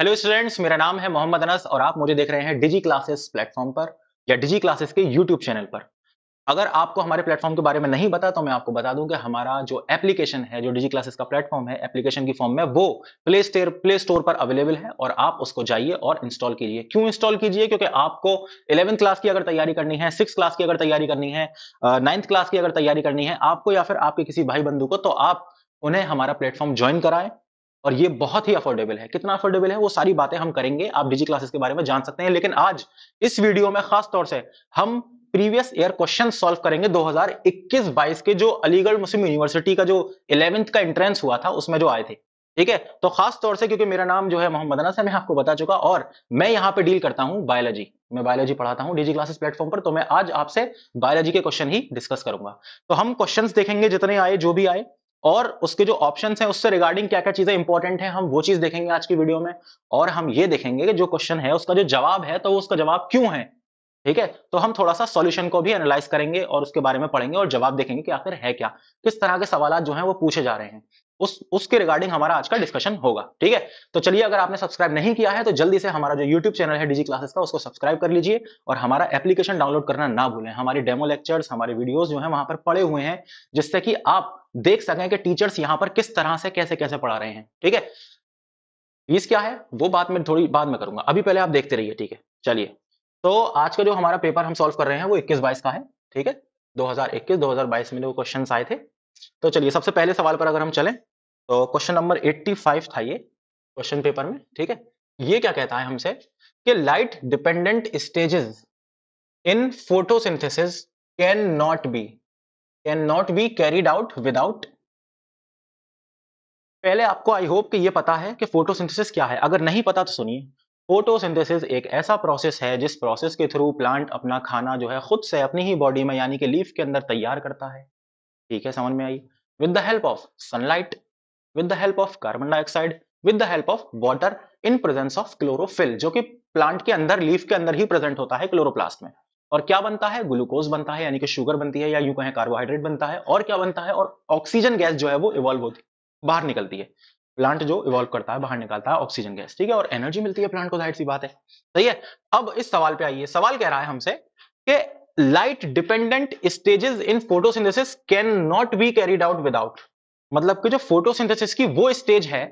Hello students मेरा नाम है मोहम्मद अनस और आप मुझे देख रहे हैं डिजी क्लासेस प्लेटफॉर्म पर या डिजी क्लासेस के यूट्यूब चैनल पर अगर आपको हमारे प्लेटफॉर्म के बारे में नहीं पता तो मैं आपको बता दूं कि हमारा जो एप्लीकेशन है जो डिजी क्लासेस का प्लेटफॉर्म है एप्लीकेशन की फॉर्म में वो play store play store available अवेलेबल है और आप उसको जाइए और इंस्टॉल कीजिए क्यों इंस्टॉल कीजिए क्योंकि आपको इलेवंथ क्लास की अगर तैयारी करनी है सिक्स क्लास की अगर तैयारी करनी है नाइन्थ क्लास की अगर तैयारी करनी है आपको या फिर आपके किसी भाई बंधु को तो आप उन्हें हमारा प्लेटफॉर्म ज्वाइन कराएं और ये बहुत ही अफोर्डेबल है कितना अफोर्डेबल है वो सारी बातें हम करेंगे आप डिजी क्लासेस के बारे में जान सकते हैं लेकिन आज इस वीडियो में खास तौर से हम प्रीवियस ईयर क्वेश्चन सॉल्व करेंगे 2021-22 के जो अलीगढ़ मुस्लिम यूनिवर्सिटी का जो इलेवेंथ का एंट्रेंस हुआ था उसमें जो आए थे ठीक है तो खास तौर से क्योंकि मेरा नाम जो है मोहम्मद अनस है मैं आपको बता चुका और मैं यहाँ पे डील करता हूँ बायोलॉजी मैं बायोलॉजी पढ़ाता हूँ डीजी क्लासेस प्लेटफॉर्म पर तो मैं आज आपसे बायोलॉजी के क्वेश्चन ही डिस्कस करूंगा तो हम क्वेश्चंस देखेंगे जितने आए जो भी आए और उसके जो ऑप्शन हैं उससे रिगार्डिंग क्या क्या चीजें इंपॉर्टेंट है हम वो चीज देखेंगे आज की वीडियो में और हम ये देखेंगे कि जो क्वेश्चन है उसका जो जवाब है तो उसका जवाब क्यों है ठीक है तो हम थोड़ा सा सॉल्यूशन को भी एनालाइज करेंगे और उसके बारे में पढ़ेंगे और जवाब देखेंगे कि आखिर है क्या किस तरह के सवाल जो है वो पूछे जा रहे हैं उस उसके रिगार्डिंग हमारा आज का डिस्कशन होगा ठीक है तो चलिए अगर आपने सब्सक्राइब नहीं किया है तो जल्दी से हमारा जो यूट्यूब चैनल है डीजी क्लासेस का उसको सब्सक्राइब कर लीजिए और हमारा एप्लीकेशन डाउनलोड करना ना भूलें हमारे डेमो लेक्चर्स हमारे वीडियोज जो है वहां पर पड़े हुए हैं जिससे कि आप देख सकें कि टीचर्स यहां पर किस तरह से कैसे कैसे पढ़ा रहे हैं ठीक है फीस क्या है वो बात मैं थोड़ी बाद में करूंगा अभी पहले आप देखते रहिए ठीक है चलिए तो आज का जो हमारा पेपर हम सॉल्व कर रहे हैं वो इक्कीस बाईस का है ठीक है 2021 2022 में जो क्वेश्चन आए थे तो चलिए सबसे पहले सवाल पर अगर हम चलें तो क्वेश्चन नंबर 85 था ये क्वेश्चन पेपर में ठीक है ये क्या कहता है हमसे कि light dependent stages in photosynthesis can not be not be carried out without पहले आपको आई होप कि ये पता है कि फोटोसिंथेसिस क्या है अगर नहीं पता तो सुनिए फोटोसिंथेसिस एक ऐसा प्रोसेस है जिस प्रोसेस के थ्रू प्लांट अपना खाना जो है खुद से अपनी ही बॉडी में यानी कि लीफ के अंदर तैयार करता है ठीक है समझ में आई with the help of sunlight with the help of carbon dioxide with the help of water in presence of chlorophyll जो कि प्लांट के अंदर लीफ के अंदर ही प्रेजेंट होता है क्लोरोप्लास्ट में और क्या बनता है ग्लूकोज बनता है यानी कि शुगर बनती है या यूं कहें कार्बोहाइड्रेट बनता है और क्या बनता है और ऑक्सीजन गैस जो है वो इवॉल्व होती है बाहर निकलती है प्लांट जो इवॉल्व करता है बाहर निकालता है ऑक्सीजन गैस ठीक है और एनर्जी मिलती है प्लांट को जाहिर सी बात है सही है अब इस सवाल पे आइए सवाल कह रहा है हमसे कि light dependent stages in photosynthesis can not be carried out without मतलब कि जो फोटोसिंथेसिस की वो स्टेज है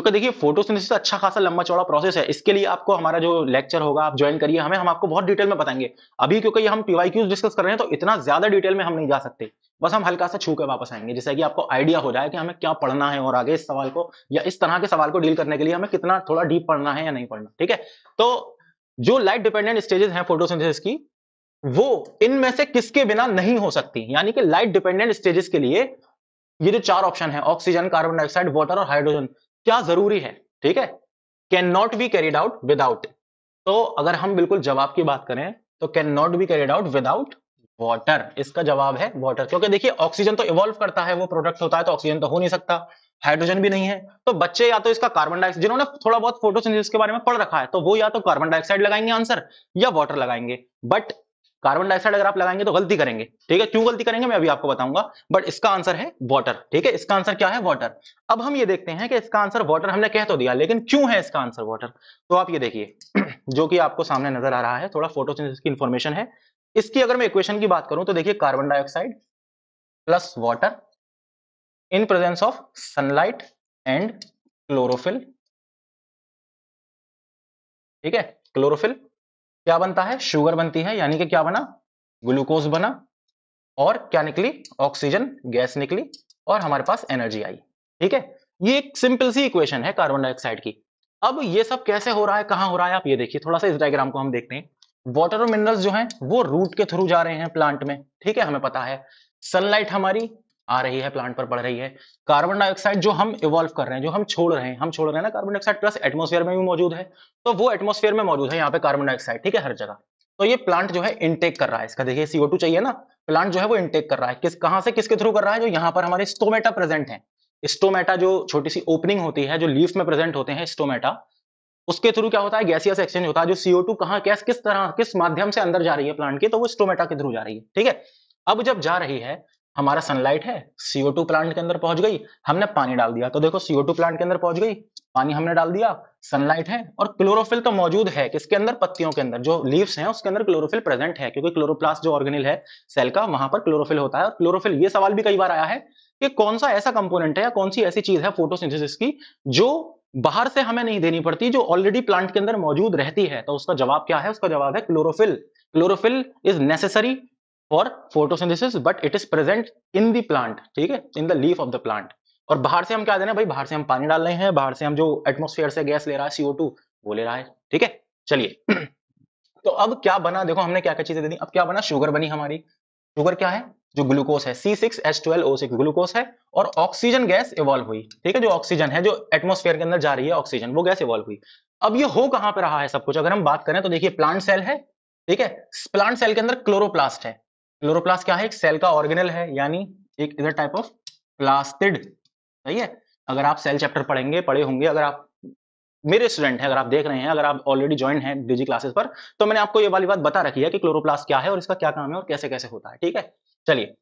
क्योंकि देखिए फोटोसिनेसिस अच्छा खासा लंबा चौड़ा प्रोसेस है इसके लिए आपको हमारा जो लेक्चर होगा आप ज्वाइन करिए हमें हम आपको बहुत डिटेल में बताएंगे अभी क्योंकि हम क्यूज डिस्कस कर रहे हैं तो इतना ज्यादा डिटेल में हम नहीं जा सकते बस हम हल्का सा छू के वापस आएंगे जैसे कि आपको आइडिया हो जाए कि हमें क्या पढ़ना है और आगे इस सवाल को या इस तरह के सवाल को डील करने के लिए हमें कितना थोड़ा डीप पढ़ना है या नहीं पढ़ना ठीक है तो जो लाइट डिपेंडेंट स्टेजेस हैं फोटोसिंथेसिस की वो इनमें से किसके बिना नहीं हो सकती यानी कि लाइट डिपेंडेंट स्टेजेस के लिए ये जो चार ऑप्शन है ऑक्सीजन कार्बन डाइऑक्साइड वाटर और हाइड्रोजन क्या जरूरी है ठीक है can not be carried out without तो अगर हम बिल्कुल जवाब की बात करें तो can not be carried out without water इसका जवाब है वाटर क्योंकि देखिए ऑक्सीजन तो इवॉल्व करता है वो प्रोडक्ट होता है तो ऑक्सीजन तो हो नहीं सकता हाइड्रोजन भी नहीं है तो बच्चे या तो इसका कार्बन डाइऑक्साइड जिन्होंने थोड़ा बहुत फोटोसिंथेसिस के बारे में पढ़ रखा है तो वो या तो कार्बन डाइऑक्साइड लगाएंगे आंसर या वाटर लगाएंगे बट कार्बन डाइऑक्साइड अगर आप लगाएंगे तो गलती करेंगे ठीक है क्यों गलती करेंगे मैं अभी आपको बताऊंगा बट इसका आंसर है वाटर ठीक है इसका आंसर क्या है वाटर अब हम ये देखते हैं कि इसका आंसर वाटर हमने कह तो दिया लेकिन क्यों है इसका आंसर वाटर तो आप ये देखिए जो कि आपको सामने नजर आ रहा है थोड़ा फोटो की इंफॉर्मेशन है इसकी अगर मैं इक्वेशन की बात करूं तो देखिए carbon dioxide plus water in presence of sunlight and chlorophyll ठीक है क्लोरोफिल क्या बनता है शुगर बनती है यानी कि क्या बना ग्लूकोज बना और क्या निकली ऑक्सीजन गैस निकली और हमारे पास एनर्जी आई ठीक है ये एक सिंपल सी इक्वेशन है कार्बन डाइऑक्साइड की अब ये सब कैसे हो रहा है कहां हो रहा है आप ये देखिए थोड़ा सा इस डायग्राम को हम देखते हैं वाटर और मिनरल्स जो हैं वो रूट के थ्रू जा रहे हैं प्लांट में ठीक है हमें पता है सनलाइट हमारी आ रही है प्लांट पर पड़ रही है कार्बन डाइऑक्साइड जो हम इवॉल्व कर रहे हैं जो हम छोड़ रहे हैं हम छोड़ रहे हैं ना कार्बन डाइऑक्साइड प्लस एटमोसफेयर में भी मौजूद है तो वो एटमोसफेयर में मौजूद है यहाँ पे कार्बन डाइऑक्साइड ठीक है हर जगह तो ये प्लांट जो है इनटेक कर रहा है इसका देखिए सीओ चाहिए ना प्लांट जो है वो इनटेक कर रहा है किस कहां से किसके थ्रू कर रहा है जो यहाँ पर हमारे स्टोमेटा प्रेजेंट है स्टोमेटा जो छोटी सी ओपनिंग होती है जो लीफ में प्रेजेंट होते हैं स्टोमेटा उसके थ्रू क्या होता है गैसियस एक्सचेंज होता है जो सीओ टू कहाँ गैस किस तरह किस माध्यम से अंदर जा रही है प्लांट की तो वो स्टोमेटा के थ्रू जा रही है ठीक है अब जब जा रही है हमारा सनलाइट है सीओ टू प्लांट के अंदर पहुंच गई हमने पानी डाल दिया तो देखो सीओ टू प्लांट के अंदर पहुंच गई पानी हमने डाल दिया सनलाइट है और क्लोरोफिल तो मौजूद है किसके अंदर पत्तियों के अंदर जो लीव्स हैं उसके अंदर क्लोरोफिल प्रेजेंट है क्योंकि क्लोरोप्लास्ट जो ऑर्गेनिल है सेल का वहां पर क्लोरोफिल होता है और क्लोरोफिल ये सवाल भी कई बार आया है कि कौन सा ऐसा कंपोनेंट है या कौन सी ऐसी चीज है फोटोसिंथेसिस की जो बाहर से हमें नहीं देनी पड़ती जो ऑलरेडी प्लांट के अंदर मौजूद रहती है तो उसका जवाब क्या है उसका जवाब है chlorophyll chlorophyll is necessary for photosynthesis but it is present in the plant ठीक है in the leaf of the plant और बाहर से हम क्या दे रहे हैं भाई बाहर से हम पानी डाल रहे हैं बाहर से हम जो एटमोस्फेयर से गैस ले रहा है सीओ टू वो ले रहा है ठीक है चलिए तो अब क्या बना देखो हमने क्या क्या चीजें दे दी अब क्या बना शुगर बनी हमारी शुगर क्या है जो ग्लूकोज है C six H twelve O six glucose है और ऑक्सीजन गैस इवॉल्व हुई ठीक है जो ऑक्सीजन है जो एटमोस्फेयर के अंदर जा रही है ऑक्सीजन वो गैस इवॉल्व हुई अब ये हो कहां पर रहा है सब कुछ अगर हम बात करें तो देखिए प्लांट सेल है ठीक है प्लांट सेल के अंदर क्लोरोप्लास्ट है क्लोरोप्लास्ट क्या है एक सेल का ऑर्गेनल है यानी एक इधर टाइप ऑफ प्लास्टिड सही है अगर आप सेल चैप्टर पढ़ेंगे पढ़े होंगे अगर आप मेरे स्टूडेंट हैं अगर आप देख रहे हैं अगर आप ऑलरेडी ज्वाइन हैं डिजी क्लासेस पर तो मैंने आपको ये वाली बात बता रखी है कि क्लोरोप्लास्ट क्या है और इसका क्या काम है और कैसे कैसे होता है ठीक है चलिए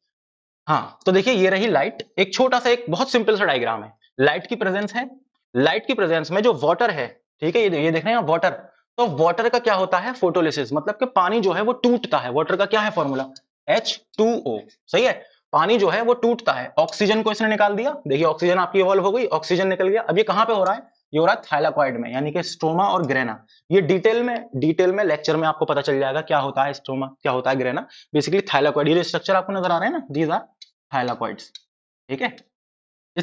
हाँ तो देखिए ये रही लाइट एक छोटा सा एक बहुत सिंपल सा डायग्राम है लाइट की प्रेजेंस है लाइट की प्रेजेंस में जो वॉटर है ठीक है ये ये देख रहे हैं वॉटर तो वॉटर का क्या होता है फोटोलिसिस मतलब कि पानी जो है वो टूटता है वॉटर का क्या है फॉर्मूला एच टू ओ सही है पानी जो है वो टूटता है ऑक्सीजन को इसने निकाल दिया देखिए ऑक्सीजन आपकी इवॉल्व हो गई ऑक्सीजन निकल गया अब ये कहां पे हो रहा है ये हो रहा है थैलाकॉइड में यानी कि स्ट्रोमा और ग्रेना ये डिटेल में डिटेल में लेक्चर में आपको पता चल जाएगा क्या होता है स्ट्रोमा क्या होता है ग्रेना बेसिकली थैलाकॉइड ये स्ट्रक्चर आपको नजर आ रहे हैं ना दीज आर थैलाकॉइड्स ठीक है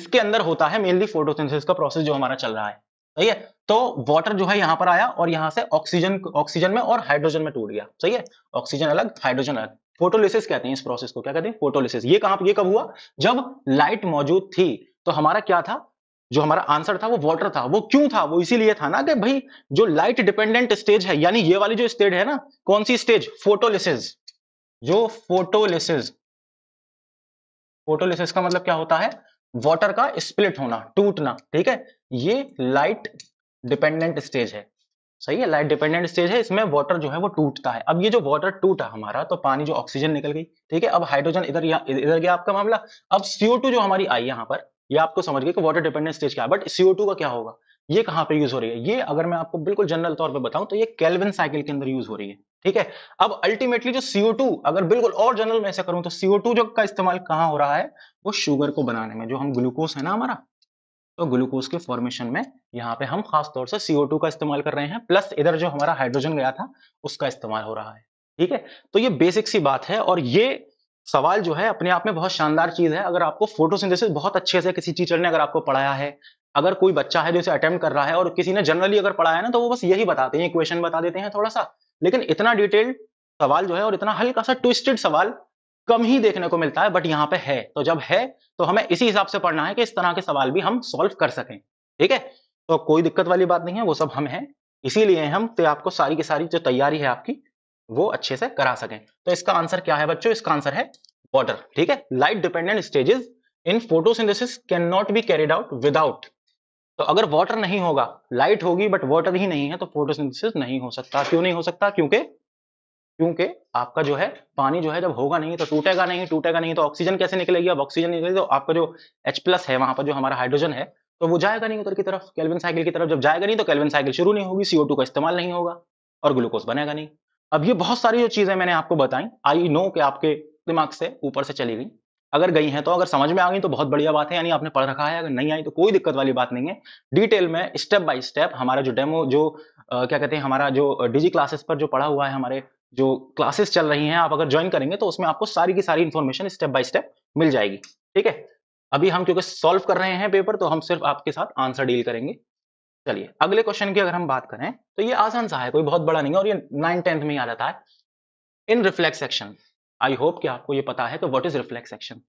इसके अंदर होता है मेनली फोटोसिंथेसिस का प्रोसेस जो हमारा चल रहा है सही है तो वाटर जो है यहां पर आया और यहां से ऑक्सीजन ऑक्सीजन में और हाइड्रोजन में टूट गया सही है ऑक्सीजन अलग हाइड्रोजन अलग फोटोलिसिस कहते हैं इस प्रोसेस को क्या कहते हैं फोटोलिसिस ये कहां ये कब हुआ जब लाइट मौजूद थी तो हमारा क्या था जो हमारा आंसर था वो वाटर था वो क्यों था वो इसीलिए था ना कि भाई जो लाइट डिपेंडेंट स्टेज है यानी ये वाली जो स्टेज है ना कौन सी स्टेज फोटोलिसिस जो फोटोलिसिस फोटोलिसिस का मतलब क्या होता है वाटर का स्प्लिट होना टूटना ठीक है ये लाइट डिपेंडेंट स्टेज है सही है लाइट डिपेंडेंट स्टेज है इसमें वाटर जो है वो टूटता है अब ये जो वाटर टूटा हमारा तो पानी जो ऑक्सीजन निकल गई ठीक है अब हाइड्रोजन इधर इधर गया आपका मामला अब सीओ जो हमारी आई यहाँ पर ये आपको समझ गए कि वाटर डिपेंडेंट स्टेज क्या है बट सीओ का क्या होगा ये कहां पे यूज हो रही है ये अगर मैं आपको बिल्कुल जनरल तौर पे बताऊं तो ये कैलविन साइकिल के अंदर यूज हो रही है ठीक है अब अल्टीमेटली जो CO2 अगर बिल्कुल और जनरल में ऐसा करूं तो CO2 जो का इस्तेमाल कहां हो रहा है वो शुगर को बनाने में जो हम ग्लूकोज है ना हमारा तो ग्लूकोज के फॉर्मेशन में यहाँ पे हम खास तौर से CO2 का इस्तेमाल कर रहे हैं प्लस इधर जो हमारा हाइड्रोजन गया था उसका इस्तेमाल हो रहा है ठीक है तो ये बेसिक सी बात है और ये सवाल जो है अपने आप में बहुत शानदार चीज है अगर आपको फोटोसिंथेसिस बहुत अच्छे से किसी टीचर ने अगर आपको पढ़ाया है अगर कोई बच्चा है जो इसे अटेम्प्ट कर रहा है और किसी ने जनरली अगर पढ़ाया ना तो वो बस यही बताते हैं क्वेश्चन बता देते हैं थोड़ा सा लेकिन इतना डिटेल्ड सवाल जो है और इतना हल्का सा ट्विस्टेड सवाल कम ही देखने को मिलता है बट यहाँ पे है तो जब है तो हमें इसी हिसाब से पढ़ना है कि इस तरह के सवाल भी हम सॉल्व कर सकें ठीक है तो कोई दिक्कत वाली बात नहीं है वो सब हम हैं इसीलिए हम तो आपको सारी की सारी जो तैयारी है आपकी वो अच्छे से करा सकें तो इसका आंसर क्या है बच्चों इसका आंसर है वॉटर ठीक है light dependent stages in photosynthesis can not be carried out without तो अगर वाटर नहीं होगा लाइट होगी बट वाटर ही नहीं है तो फोटोसिंथेसिस नहीं हो सकता क्यों नहीं हो सकता क्योंकि क्योंकि आपका जो है पानी जो है जब होगा नहीं तो टूटेगा नहीं टूटेगा नहीं तो ऑक्सीजन कैसे निकलेगी अब ऑक्सीजन निकलेगी तो आपका जो एच प्लस है वहां पर जो हमारा हाइड्रोजन है तो वो जाएगा नहीं उधर की तरफ कैलविन साइकिल की तरफ जब जाएगा नहीं तो कैलविन साइकिल शुरू नहीं होगी सीओ का इस्तेमाल नहीं होगा और ग्लूकोज बनेगा नहीं अब ये बहुत सारी जो चीजें मैंने आपको बताई आई नो कि आपके दिमाग से ऊपर से चली गई अगर गई हैं तो अगर समझ में आ गई तो बहुत बढ़िया बात है यानी आपने पढ़ रखा है अगर नहीं आई तो कोई दिक्कत वाली बात नहीं है डिटेल में स्टेप बाय स्टेप हमारा जो डेमो जो आ, क्या कहते हैं हमारा जो डिजी क्लासेस पर जो पढ़ा हुआ है हमारे जो क्लासेस चल रही हैं आप अगर ज्वाइन करेंगे तो उसमें आपको सारी की सारी इन्फॉर्मेशन स्टेप बाय स्टेप मिल जाएगी ठीक है अभी हम क्योंकि सॉल्व कर रहे हैं पेपर तो हम सिर्फ आपके साथ आंसर डील करेंगे चलिए अगले क्वेश्चन की अगर हम बात करें तो ये आसान सा है कोई बहुत बड़ा नहीं है और ये नाइन टेंथ में ही आ जाता है in reflex section I hope कि आपको ये पता है तो वट इज रिफ्लेक्स सेक्शन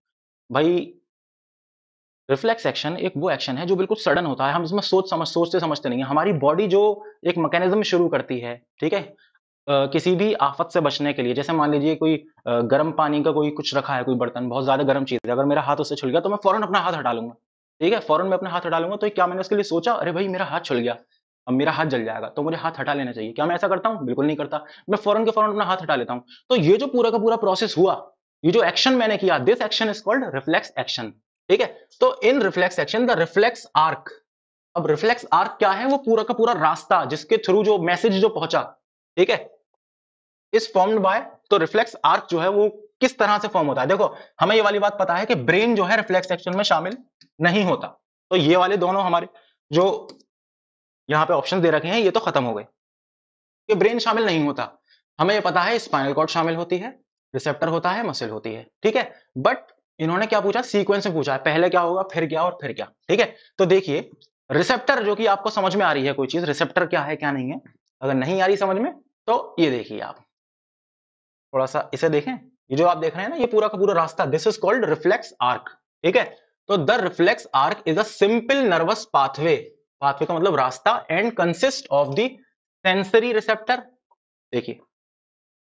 भाई रिफ्लेक्स एक्शन एक वो एक्शन है जो बिल्कुल सडन होता है हम इसमें सोच समझ सोचते समझते नहीं है हमारी बॉडी जो एक मैकेनिज्म शुरू करती है ठीक है किसी भी आफत से बचने के लिए जैसे मान लीजिए कोई गर्म पानी का कोई कुछ रखा है कोई बर्तन बहुत ज्यादा गर्म चीज है अगर मेरा हाथ उससे छुल गया तो मैं फौरन अपना हाथ हटा लूंगा ठीक है फौरन मैं अपना हाथ हटा लूंगा तो क्या मैंने उसके लिए सोचा अरे भाई मेरा हाथ छुल गया अब मेरा हाथ जल जाएगा तो मुझे हाथ हटा लेना चाहिए क्या मैं ऐसा करता हूँ बिल्कुल नहीं करता मैं फौरन के फौरन अपना हाथ हटा लेता हूँ तो ये जो पूरा का पूरा प्रोसेस हुआ ये जो एक्शन मैंने किया this action is called reflex action ठीक है तो in reflex action the reflex arc अब रिफ्लेक्स आर्क क्या है वो पूरा का पूरा रास्ता जिसके थ्रू जो मैसेज जो पहुंचा ठीक है इज फॉर्म्ड बाय तो रिफ्लेक्स आर्क जो है वो किस तरह से फॉर्म होता है देखो हमें ये वाली बात पता है कि ब्रेन जो है रिफ्लेक्स एक्शन में शामिल नहीं होता तो ये वाले दोनों हमारे जो यहाँ पे ऑप्शन दे रखे हैं ये तो खत्म हो गए कि ब्रेन शामिल नहीं होता हमें ये पता है स्पाइनल कॉर्ड शामिल होती है रिसेप्टर होता है मसल होती है ठीक है बट इन्होंने क्या पूछा सीक्वेंस में पूछा है पहले क्या होगा फिर क्या और फिर क्या ठीक है तो देखिए रिसेप्टर जो कि आपको समझ में आ रही है कोई चीज रिसेप्टर क्या है क्या नहीं है अगर नहीं आ रही समझ में तो ये देखिए आप थोड़ा सा इसे देखें ये जो आप देख रहे हैं ना ये पूरा का पूरा रास्ता this is called reflex arc ठीक है तो the reflex arc is a simple nervous pathway pathway का मतलब रास्ता and consist of the sensory receptor देखिए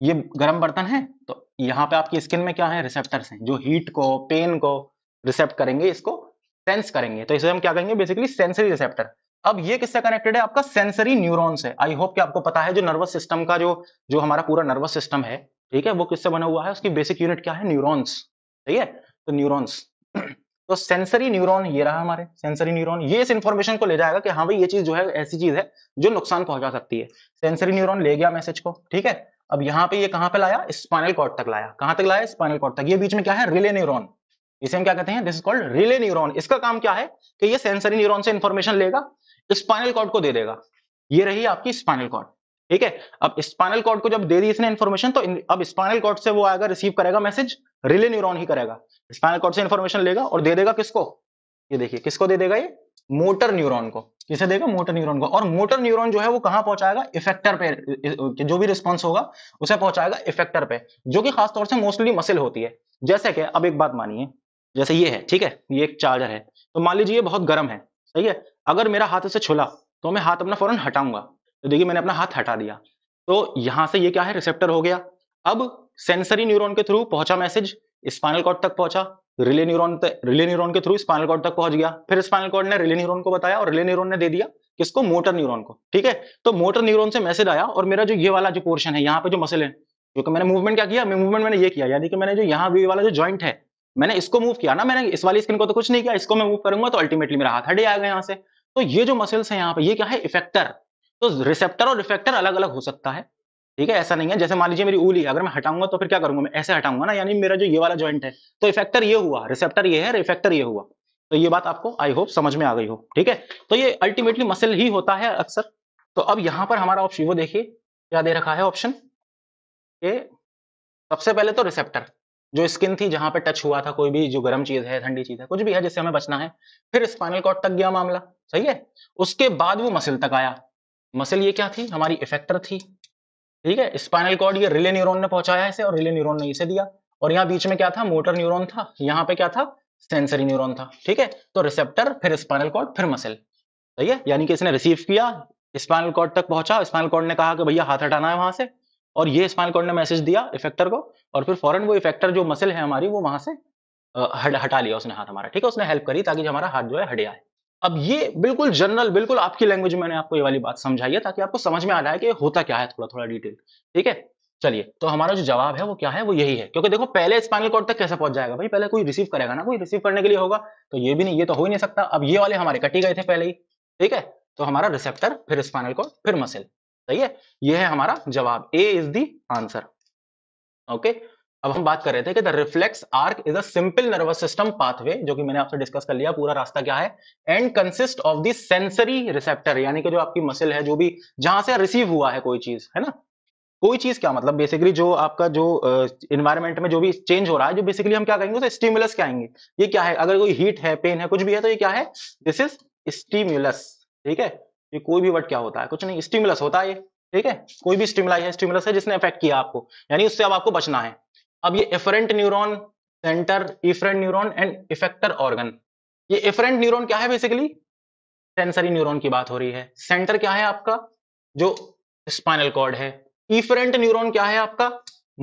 ये गर्म बर्तन है तो यहाँ पे आपकी स्किन में क्या है रिसेप्टर हैं जो हीट को पेन को रिसेप्ट करेंगे इसको सेंस करेंगे तो इसे हम क्या कहेंगे बेसिकली सेंसरी रिसेप्टर अब ये किससे कनेक्टेड है आपका सेंसरी न्यूरॉन्स से। है आई होप कि आपको पता है जो नर्वस सिस्टम का जो जो हमारा पूरा नर्वस सिस्टम है ठीक है वो किससे बना हुआ है उसकी बेसिक यूनिट क्या है न्यूरॉन्स ठीक है तो न्यूरॉन्स तो सेंसरी न्यूरॉन ये रहा हमारे सेंसरी न्यूरॉन ये इस इंफॉर्मेशन को ले जाएगा कि हाँ भाई ये चीज जो है ऐसी चीज है जो नुकसान पहुंचा सकती है सेंसरी न्यूरॉन ले गया मैसेज को ठीक है अब यहाँ पे ये कहाँ पे लाया स्पाइनल कॉर्ड तक लाया कहाँ तक लाया स्पाइनल कॉर्ड तक ये बीच में क्या है रिले न्यूरॉन इसे हम क्या कहते हैं this is called relay neuron इसका काम क्या है कि ये सेंसरी न्यूरॉन से इंफॉर्मेशन लेगा स्पाइनल कॉर्ड को दे देगा ये रही आपकी स्पाइनल कॉर्ड ठीक है अब स्पाइनल कॉर्ड को जब दे दी इसने इन्फॉर्मेशन तो अब स्पाइनल कॉर्ड से वो आएगा रिसीव करेगा मैसेज रिले न्यूरॉन ही करेगा स्पाइनल कॉर्ड से इन्फॉर्मेशन लेगा और दे देगा किसको ये देखिए किसको दे देगा ये मोटर न्यूरॉन को किसे देगा मोटर न्यूरॉन को और मोटर न्यूरॉन जो है वो कहां पहुंचाएगा इफेक्टर पे जो भी रिस्पॉन्स होगा उसे पहुंचाएगा इफेक्टर पे जो कि खासतौर से मोस्टली मसल होती है जैसे कि अब एक बात मानिए जैसे ये है ठीक है ये एक चार्जर है तो मान लीजिए बहुत गर्म है सही है अगर मेरा हाथ इसे छुला तो मैं हाथ अपना फौरन हटाऊंगा तो देखिए मैंने अपना हाथ हटा दिया तो यहां से ये क्या है रिसेप्टर हो गया अब सेंसरी न्यूरॉन के थ्रू पहुंचा मैसेज स्पाइनल कॉर्ड तक पहुंचा रिले न्यूरॉन रिले न्यूरॉन के थ्रू स्पाइनल कॉर्ड तक पहुंच गया फिर स्पाइनल कॉर्ड ने रिले न्यूरॉन को बताया और रिले न्यूरॉन ने दे दिया किसको मोटर न्यूरॉन को ठीक है तो मोटर न्यूरॉन से मैसेज आया और मेरा जो ये वाला जो पोर्शन है यहाँ पे जो मसल है क्योंकि मैंने मूवमेंट क्या किया मूवमेंट मैंने ये किया यानी कि मैंने जो यहाँ वाला जो ज्वाइंट है मैंने इसको मूव किया ना मैंने इस वाली स्किन को तो कुछ नहीं किया इसको मैं मूव करूंगा तो अल्टीमेटली मेरा हाथ हटे आएगा यहाँ से तो ये जो मसल्स है यहाँ पे ये क्या है इफेक्टर तो रिसेप्टर और रिफेक्टर अलग अलग हो सकता है ठीक है ऐसा नहीं है जैसे मान लीजिए मेरी उली अगर मैं हटाऊंगा तो फिर क्या करूंगा मैं ऐसे हटाऊंगा ना यानी मेरा जो ये वाला ज्वाइंट है तो इफेक्टर ये हुआ रिसेप्टर ये है रिफेक्टर ये हुआ तो ये बात आपको आई होप समझ में आ गई हो ठीक है तो ये अल्टीमेटली मसल ही होता है अक्सर तो अब यहां पर हमारा ऑप्शन वो देखिए क्या दे रखा है ऑप्शन सबसे पहले तो रिसेप्टर जो स्किन थी जहां पे टच हुआ था कोई भी जो गर्म चीज है ठंडी चीज है कुछ भी है जिससे हमें बचना है फिर स्पाइनल कॉर्ड तक गया मामला सही है उसके बाद वो मसल तक आया मसल ये क्या थी हमारी इफेक्टर थी ठीक है स्पाइनल कॉर्ड ये रिले न्यूरोन ने पहुंचाया इसे और रिले न्यूरोन ने इसे दिया और यहाँ बीच में क्या था मोटर न्यूरोन था यहाँ पे क्या था सेंसरी न्यूरोन था ठीक है तो रिसेप्टर फिर स्पाइनल कॉर्ड फिर मसल सही है यानी कि इसने रिसीव किया स्पाइनल कॉर्ड तक पहुंचा स्पाइनल कॉर्ड ने कहा कि भैया हाथ हटाना है वहां से और ये स्पाइनल कॉर्ड ने मैसेज दिया इफेक्टर को और फिर फॉरन वो इफेक्टर जो मसल है हमारी वो वहां से हटा लिया उसने हाथ हमारा ठीक है उसने हेल्प करी ताकि हमारा हाथ जो है हट जाए अब ये बिल्कुल जनरल बिल्कुल आपकी लैंग्वेज में मैंने आपको ये वाली बात समझाई है ताकि आपको समझ में आ रहा है कि होता क्या है थोड़ा थोड़ा डिटेल ठीक है चलिए तो हमारा जो जवाब है वो क्या है वो यही है क्योंकि देखो पहले स्पाइनल कॉर्ड तक कैसे पहुंच जाएगा भाई पहले कोई रिसीव करेगा ना कोई रिसीव करने के लिए होगा तो ये भी नहीं ये तो हो ही नहीं सकता अब ये वाले हमारे कटी गए थे पहले ही ठीक है तो हमारा रिसेप्टर फिर स्पाइनल कॉर्ड फिर मसल सही है ये है हमारा जवाब A is the answer okay अब हम बात कर रहे थे कि the reflex arc is a simple nervous system pathway जो कि मैंने आपसे डिस्कस कर लिया पूरा रास्ता क्या है and consist of the sensory receptor यानी कि जो आपकी मसल है जो भी जहां से रिसीव हुआ है कोई चीज है ना कोई चीज क्या मतलब बेसिकली जो आपका जो इन्वायरमेंट uh, में जो भी चेंज हो रहा है जो बेसिकली हम क्या कहेंगे उसे क्या कहेंगे ये क्या है अगर कोई हीट है पेन है कुछ भी है तो ये क्या है दिस इज स्टीमुलस ठीक है ये कोई भी वर्ड क्या होता है कुछ नहीं स्टीमुलस होता है ये ठीक है कोई भी स्टिमुलाई है स्टिमुलस है जिसने अफेक्ट किया आपको यानी उससे अब आपको बचना है अब ये afferent neuron centre efferent neuron and effector organ ये एफरेंट न्यूरोन क्या है बेसिकली सेंसरी न्यूरोन की बात हो रही है सेंटर क्या है आपका जो स्पाइनल कॉर्ड है इफरेंट न्यूरोन क्या है आपका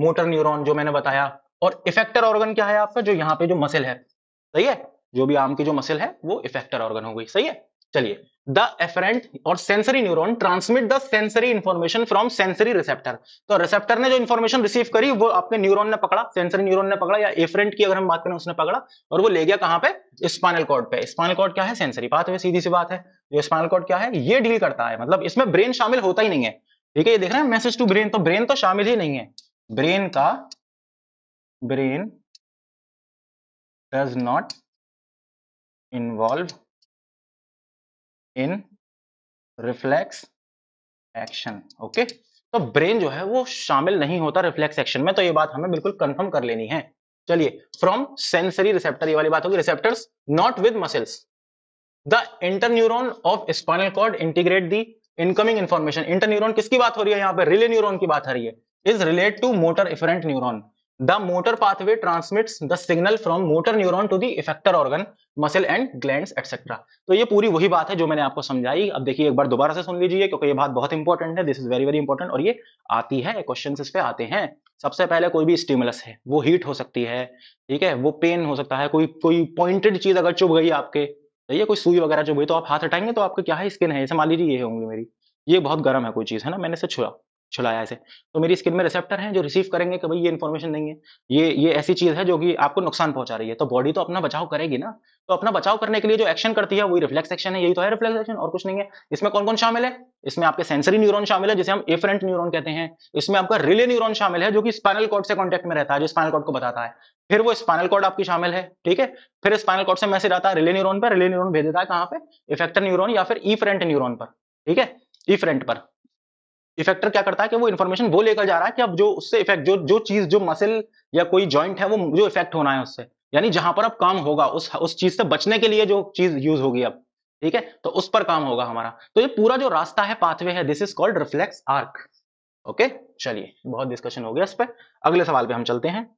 मोटर न्यूरोन जो मैंने बताया और इफेक्टर ऑर्गन क्या है आपका जो यहाँ पे जो मसल है सही है जो भी आम की जो मसल है वो इफेक्टर ऑर्गन हो गई सही है चलिए द एफरेंट और sensory neuron transmit the sensory information from sensory receptor तो रिसेप्टर ने जो इन्फॉर्मेशन रिसीव करी वो अपने न्यूरोन ने पकड़ा सेंसरी न्यूरोन ने पकड़ा या एफरेंट की अगर हम बात करें उसने पकड़ा और वो ले गया कहां पे स्पाइनल कॉर्ड पे स्पाइनल कॉर्ड क्या है सेंसरी बात है सीधी सी बात है जो स्पाइनल कॉर्ड क्या है ये डील करता है मतलब इसमें ब्रेन शामिल होता ही नहीं है ठीक है ये देख रहे हैं मैसेज टू ब्रेन तो ब्रेन तो शामिल ही नहीं है ब्रेन का brain does not involve in reflex action okay तो ब्रेन जो है वो शामिल नहीं होता रिफ्लेक्स एक्शन में तो ये बात हमें बिल्कुल कंफर्म कर लेनी है चलिए फ्रॉम सेंसरी रिसेप्टर ये वाली बात होगी receptors not with muscles the interneuron of spinal cord integrate the incoming information neuron किसकी बात हो रही है यहाँ पे रिले न्यूरोन की बात हो रही है is relate to motor efferent neuron the motor pathway transmit the signal from motor neuron to the effector organ muscle and gland etcetera तो ये पूरी वही बात है जो मैंने आपको समझाई अब देखिए एक बार दोबारा से सुन लीजिए क्योंकि ये बात बहुत इंपॉर्टेंट है this is very very important और ये आती है क्वेश्चन इस पे आते हैं सबसे पहले कोई भी स्टिमुलस है वो हीट हो सकती है ठीक है वो पेन हो सकता है कोई कोई पॉइंटेड चीज अगर चुभ गई आपके ठीक है कोई सुई वगैरह चुभ गई तो आप हाथ हटाएंगे तो आपके क्या है स्किन है जैसे मान लीजिए ये होंगे मेरी ये बहुत गर्म है कोई चीज है ना मैंने इसे छुआ छुलाया ऐसे तो मेरी स्किन में रिसेप्टर हैं जो रिसीव करेंगे कि भाई ये इन्फॉर्मेशन नहीं है ये ये ऐसी चीज़ है जो कि आपको नुकसान पहुंचा रही है तो बॉडी तो अपना बचाव करेगी ना तो अपना बचाव करने के लिए जो एक्शन करती है वही रिफ्लेक्स एक्शन है यही तो है रिफ्लेक्स एक्शन और कुछ नहीं है इसमें कौन कौन शामिल है इसमें आपके सेंसरी न्यूरोन शामिल है जिसे हम एफरेंट न्यूरोन कहते हैं इसमें आपका रिले न्यूरोन शामिल है जो कि स्पाइनल कॉर्ड से कॉन्टेक्ट में रहता है जो स्पाइनल कॉर्ड को बताता है फिर वो स्पाइनल कॉर्ड आपकी शामिल है ठीक है फिर स्पाइनल कॉर्ड से मैसेज आता है रिले न्यूरोन पर रिले न्यूरोन भेज देता है कहाँ पे इफेक्टर न्यूरोन या फिर ई फ्रंट न्यूरोन पर ठीक है ई फ्रंट पर इफेक्टर क्या करता है कि वो इन्फॉर्मेशन वो लेकर जा रहा है कि अब जो उससे इफेक्ट जो जो चीज जो मसल या कोई ज्वाइंट है वो जो इफेक्ट होना है उससे यानी जहां पर अब काम होगा उस उस चीज से बचने के लिए जो चीज यूज होगी अब ठीक है तो उस पर काम होगा हमारा तो ये पूरा जो रास्ता है पाथवे है this is called reflex arc okay चलिए बहुत डिस्कशन हो गया इस पर अगले सवाल पे हम चलते हैं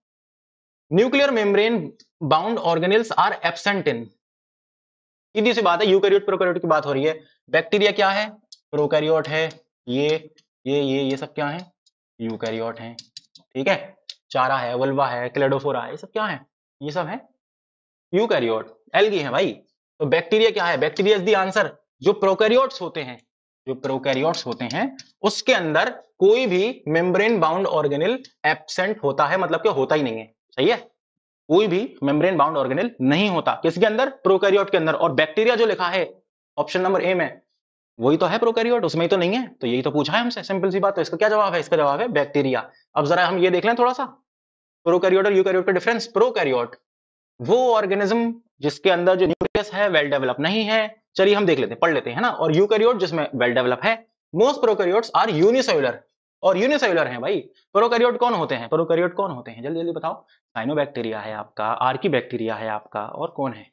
nuclear membrane bound organelles are absent in सीधी सी बात है यूकैरियोट प्रोकैरियोट की बात हो रही है बैक्टीरिया क्या है प्रोकैरियोट है ये ये ये ये सब क्या है यूकैरियोट हैं ठीक है चारा है वल्वा है क्लेडोफोरा है ये सब क्या है ये सब है यूकैरियोट एल्गी है भाई तो बैक्टीरिया क्या है बैक्टीरिया इज दी आंसर जो प्रोकैरियोट्स होते हैं जो प्रोकैरियोट्स होते हैं उसके अंदर कोई भी मेम्ब्रेन बाउंड ऑर्गेनिल एबसेंट होता है मतलब क्या होता ही नहीं है सही है कोई भी मेम्ब्रेन बाउंड ऑर्गेनिल नहीं होता किसके अंदर प्रोकैरियोट के अंदर और बैक्टीरिया जो लिखा है ऑप्शन नंबर ए में वही तो है प्रोकैरियोट उसमें ही तो नहीं है तो यही तो पूछा है हमसे सिंपल सी बात तो इसका क्या जवाब है इसका जवाब है बैक्टीरिया अब जरा हम ये देख लें थोड़ा सा प्रोकैरियोट और यूकैरियोट का डिफरेंस प्रोकैरियोट वो ऑर्गेनिज्म जिसके अंदर जो न्यूक्लियस है वेल डेवलप नहीं है चलिए हम देख लेते हैं पढ़ लेते हैं ना और यूकैरियोट जिसमें वेल डेवलप है मोस्ट प्रोकैरियोट्स आर यूनिसेलुलर और यूनिसेलुलर हैं भाई प्रोकैरियोट कौन होते हैं प्रोकैरियोट कौन होते हैं जल्दी जल्दी बताओ साइनोबैक्टीरिया है आपका आर्की बैक्टीरिया है आपका और कौन है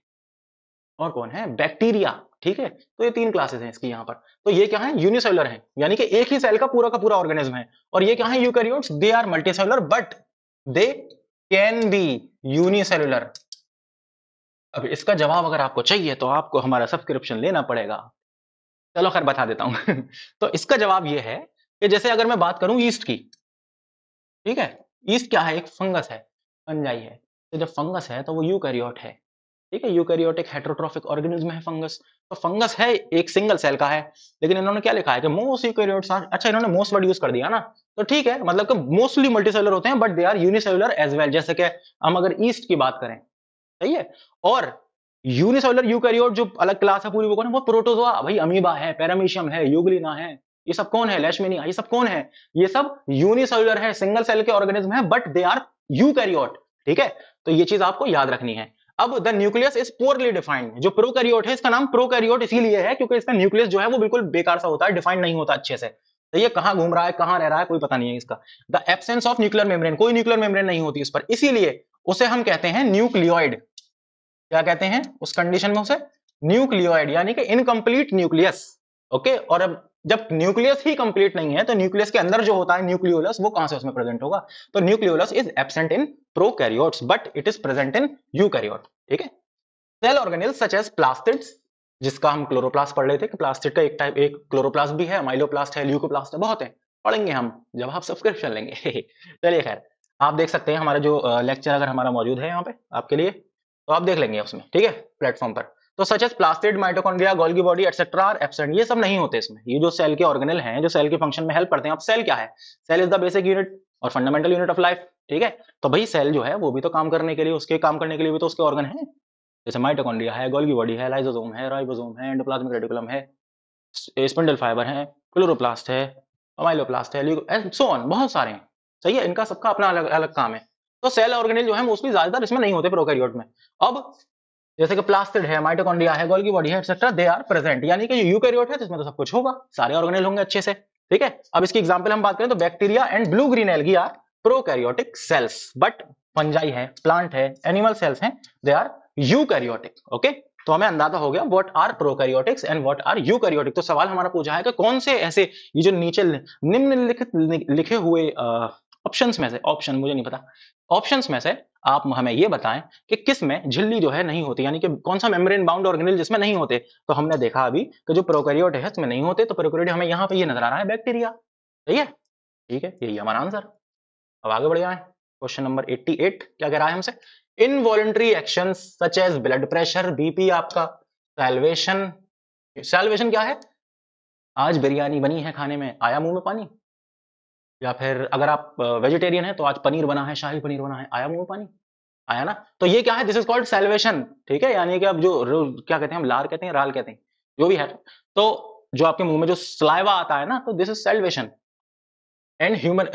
और कौन है बैक्टीरिया ठीक है तो ये तीन क्लासेस हैं इसकी यहाँ पर तो ये क्या है यूनिसेलर है यानी कि एक ही सेल का पूरा का पूरा ऑर्गेनिज्म है और ये क्या है eukaryotes they are multicellular but they can be unicellular अब इसका जवाब अगर आपको चाहिए तो आपको हमारा सब्सक्रिप्शन लेना पड़ेगा चलो खैर बता देता हूं तो इसका जवाब यह है कि जैसे अगर मैं बात करूं ईस्ट की ठीक है ईस्ट क्या है एक फंगस है फंजाई है तो जब फंगस है तो वो यूकैरियोट है ठीक है यूकैरियोटिक हेट्रोट्रॉफिक ऑर्गेनिज्म है फंगस तो फंगस है एक सिंगल सेल का है लेकिन इन्होंने क्या लिखा है कि मोस्ट यूकैरियोट्स अच्छा इन्होंने मोस्ट वर्ड यूज कर दिया ना तो ठीक है मतलब कि मोस्टली मल्टीसेलुलर होते हैं but they are unicellular as well जैसे कि हम अगर ईस्ट की बात करें सही है और यूनिसेलुलर यूकैरियोट जो अलग क्लास है पूरी वो कौन है वो प्रोटोजोआ भाई अमीबा है पैरामीशियम है यूग्लिना है ये सब कौन है लेशमेनिया ये सब कौन है ये सब यूनिसेलुलर है सिंगल सेल के ऑर्गेनिज्म है बट दे आर यूकैरियोट ठीक है तो ये चीज आपको याद रखनी है अब the nucleus is poorly defined जो प्रोकैरियोट है इसका नाम प्रोकैरियोट इसीलिए है क्योंकि इसका न्यूक्लियस जो है वो बिल्कुल बेकार सा होता है डिफाइंड नहीं होता अच्छे से तो ये कहां घूम रहा है कहां रह रहा है कोई पता नहीं है इसका the absence of nuclear membrane कोई न्यूक्लियर मेम्रेन नहीं होती उस पर इसीलिए उसे हम कहते हैं न्यूक्लियोइड क्या कहते हैं उस कंडीशन में उसे न्यूक्लियोइड यानी कि इनकम्प्लीट न्यूक्लियस ओके और अब जब न्यूक्लियस ही कंप्लीट नहीं है तो न्यूक्लियस के अंदर जो होता है न्यूक्लियोलस वो कहां से उसमें प्रेजेंट होगा तो nucleolus is absent in prokaryotes but it is present in eukaryote ठीक है cell organelle such as plastids जिसका हम क्लोरोप्लास्ट पढ़ रहे थे कि प्लास्टिक का एक टाइप एक क्लोरोप्लास्ट भी है माइलोप्लास्ट है ल्यूकोप्लास्ट है बहुत है पढ़ेंगे हम जब आप सब्सक्रिप्शन लेंगे चलिए खैर आप देख सकते हैं हमारा जो लेक्चर अगर हमारा मौजूद है यहाँ पे आपके लिए तो आप देख लेंगे उसमें ठीक है प्लेटफॉर्म पर तो such as plastid mitochondria Golgi body etcetera are absent ये सब नहीं होते इसमें ये जो सेल के ऑर्गेनल हैं जो सेल के फंक्शन में हेल्प करते हैं अब सेल क्या है cell is the basic unit और फंडामेंटल यूनिट ऑफ लाइफ ठीक है तो भाई सेल जो है वो भी तो काम करने के लिए उसके काम करने के लिए भी तो उसके ऑर्गन है जैसे माइटोकॉन्ड्रिया है गोल्गी बॉडी है लाइजोजोम है राइबोजोम है एंडोप्लाज्मिक रेडिकुलम है स्पिंडल फाइबर है क्लोरोप्लास्ट है अमाइलोप्लास्ट है सो ऑन बहुत सारे हैं सही है इनका सबका अपना अलग अलग काम है तो सेल ऑर्गेनल जो है उसमें ज्यादातर इसमें नहीं होते प्रोकैरियोट में अब जैसे कि प्लास्टिड है माइटोकॉन्ड्रिया है गोल्गी बॉडी है एक्सेट्रा दे आर प्रेजेंट यानी कि यूकैरियोट है तो इसमें तो सब कुछ होगा सारे ऑर्गेनेल होंगे अच्छे से ठीक है अब इसकी एग्जांपल हम बात करें तो bacteria and blue green algae are prokaryotic cells but fungi है प्लांट है एनिमल सेल्स हैं दे आर यूकैरियोटिक ओके तो हमें अंदाजा हो गया what are prokaryotics and what are eukaryotic तो सवाल हमारा पूछा है कि कौन से ऐसे ये जो नीचे निम्नलिखित लिखे हुए आ, ऑप्शन में से ऑप्शन मुझे नहीं पता ऑप्शन में से आप हमें ये बताएं कि किस में झिल्ली जो है नहीं होती यानी कि कौन सा मेम्ब्रेन बाउंड ऑर्गेनिल जिसमें नहीं होते तो हमने देखा अभी कि जो प्रोकैरियोट है इसमें नहीं होते तो प्रोकैरियोट हमें यहाँ पे ये नजर आ रहा है बैक्टीरिया ठीक है ठीक है यही हमारा आंसर अब आगे बढ़ जाए क्वेश्चन नंबर 88 क्या कह रहा है हमसे involuntary action such as blood pressure BP आपका सेल्वेशन सेल्वेशन क्या है आज बिरयानी बनी है खाने में आया मुंह में पानी या फिर अगर आप वेजिटेरियन है तो आज पनीर बना है शाही पनीर बना है आया मुंह पानी आया ना तो ये क्या है दिस इज कॉल्ड सेल्वेशन ठीक है यानी कि अब जो क्या कहते हैं हम लार कहते हैं राल कहते हैं जो भी है तो जो आपके मुंह में जो स्लाइवा आता है ना तो this is salivation and human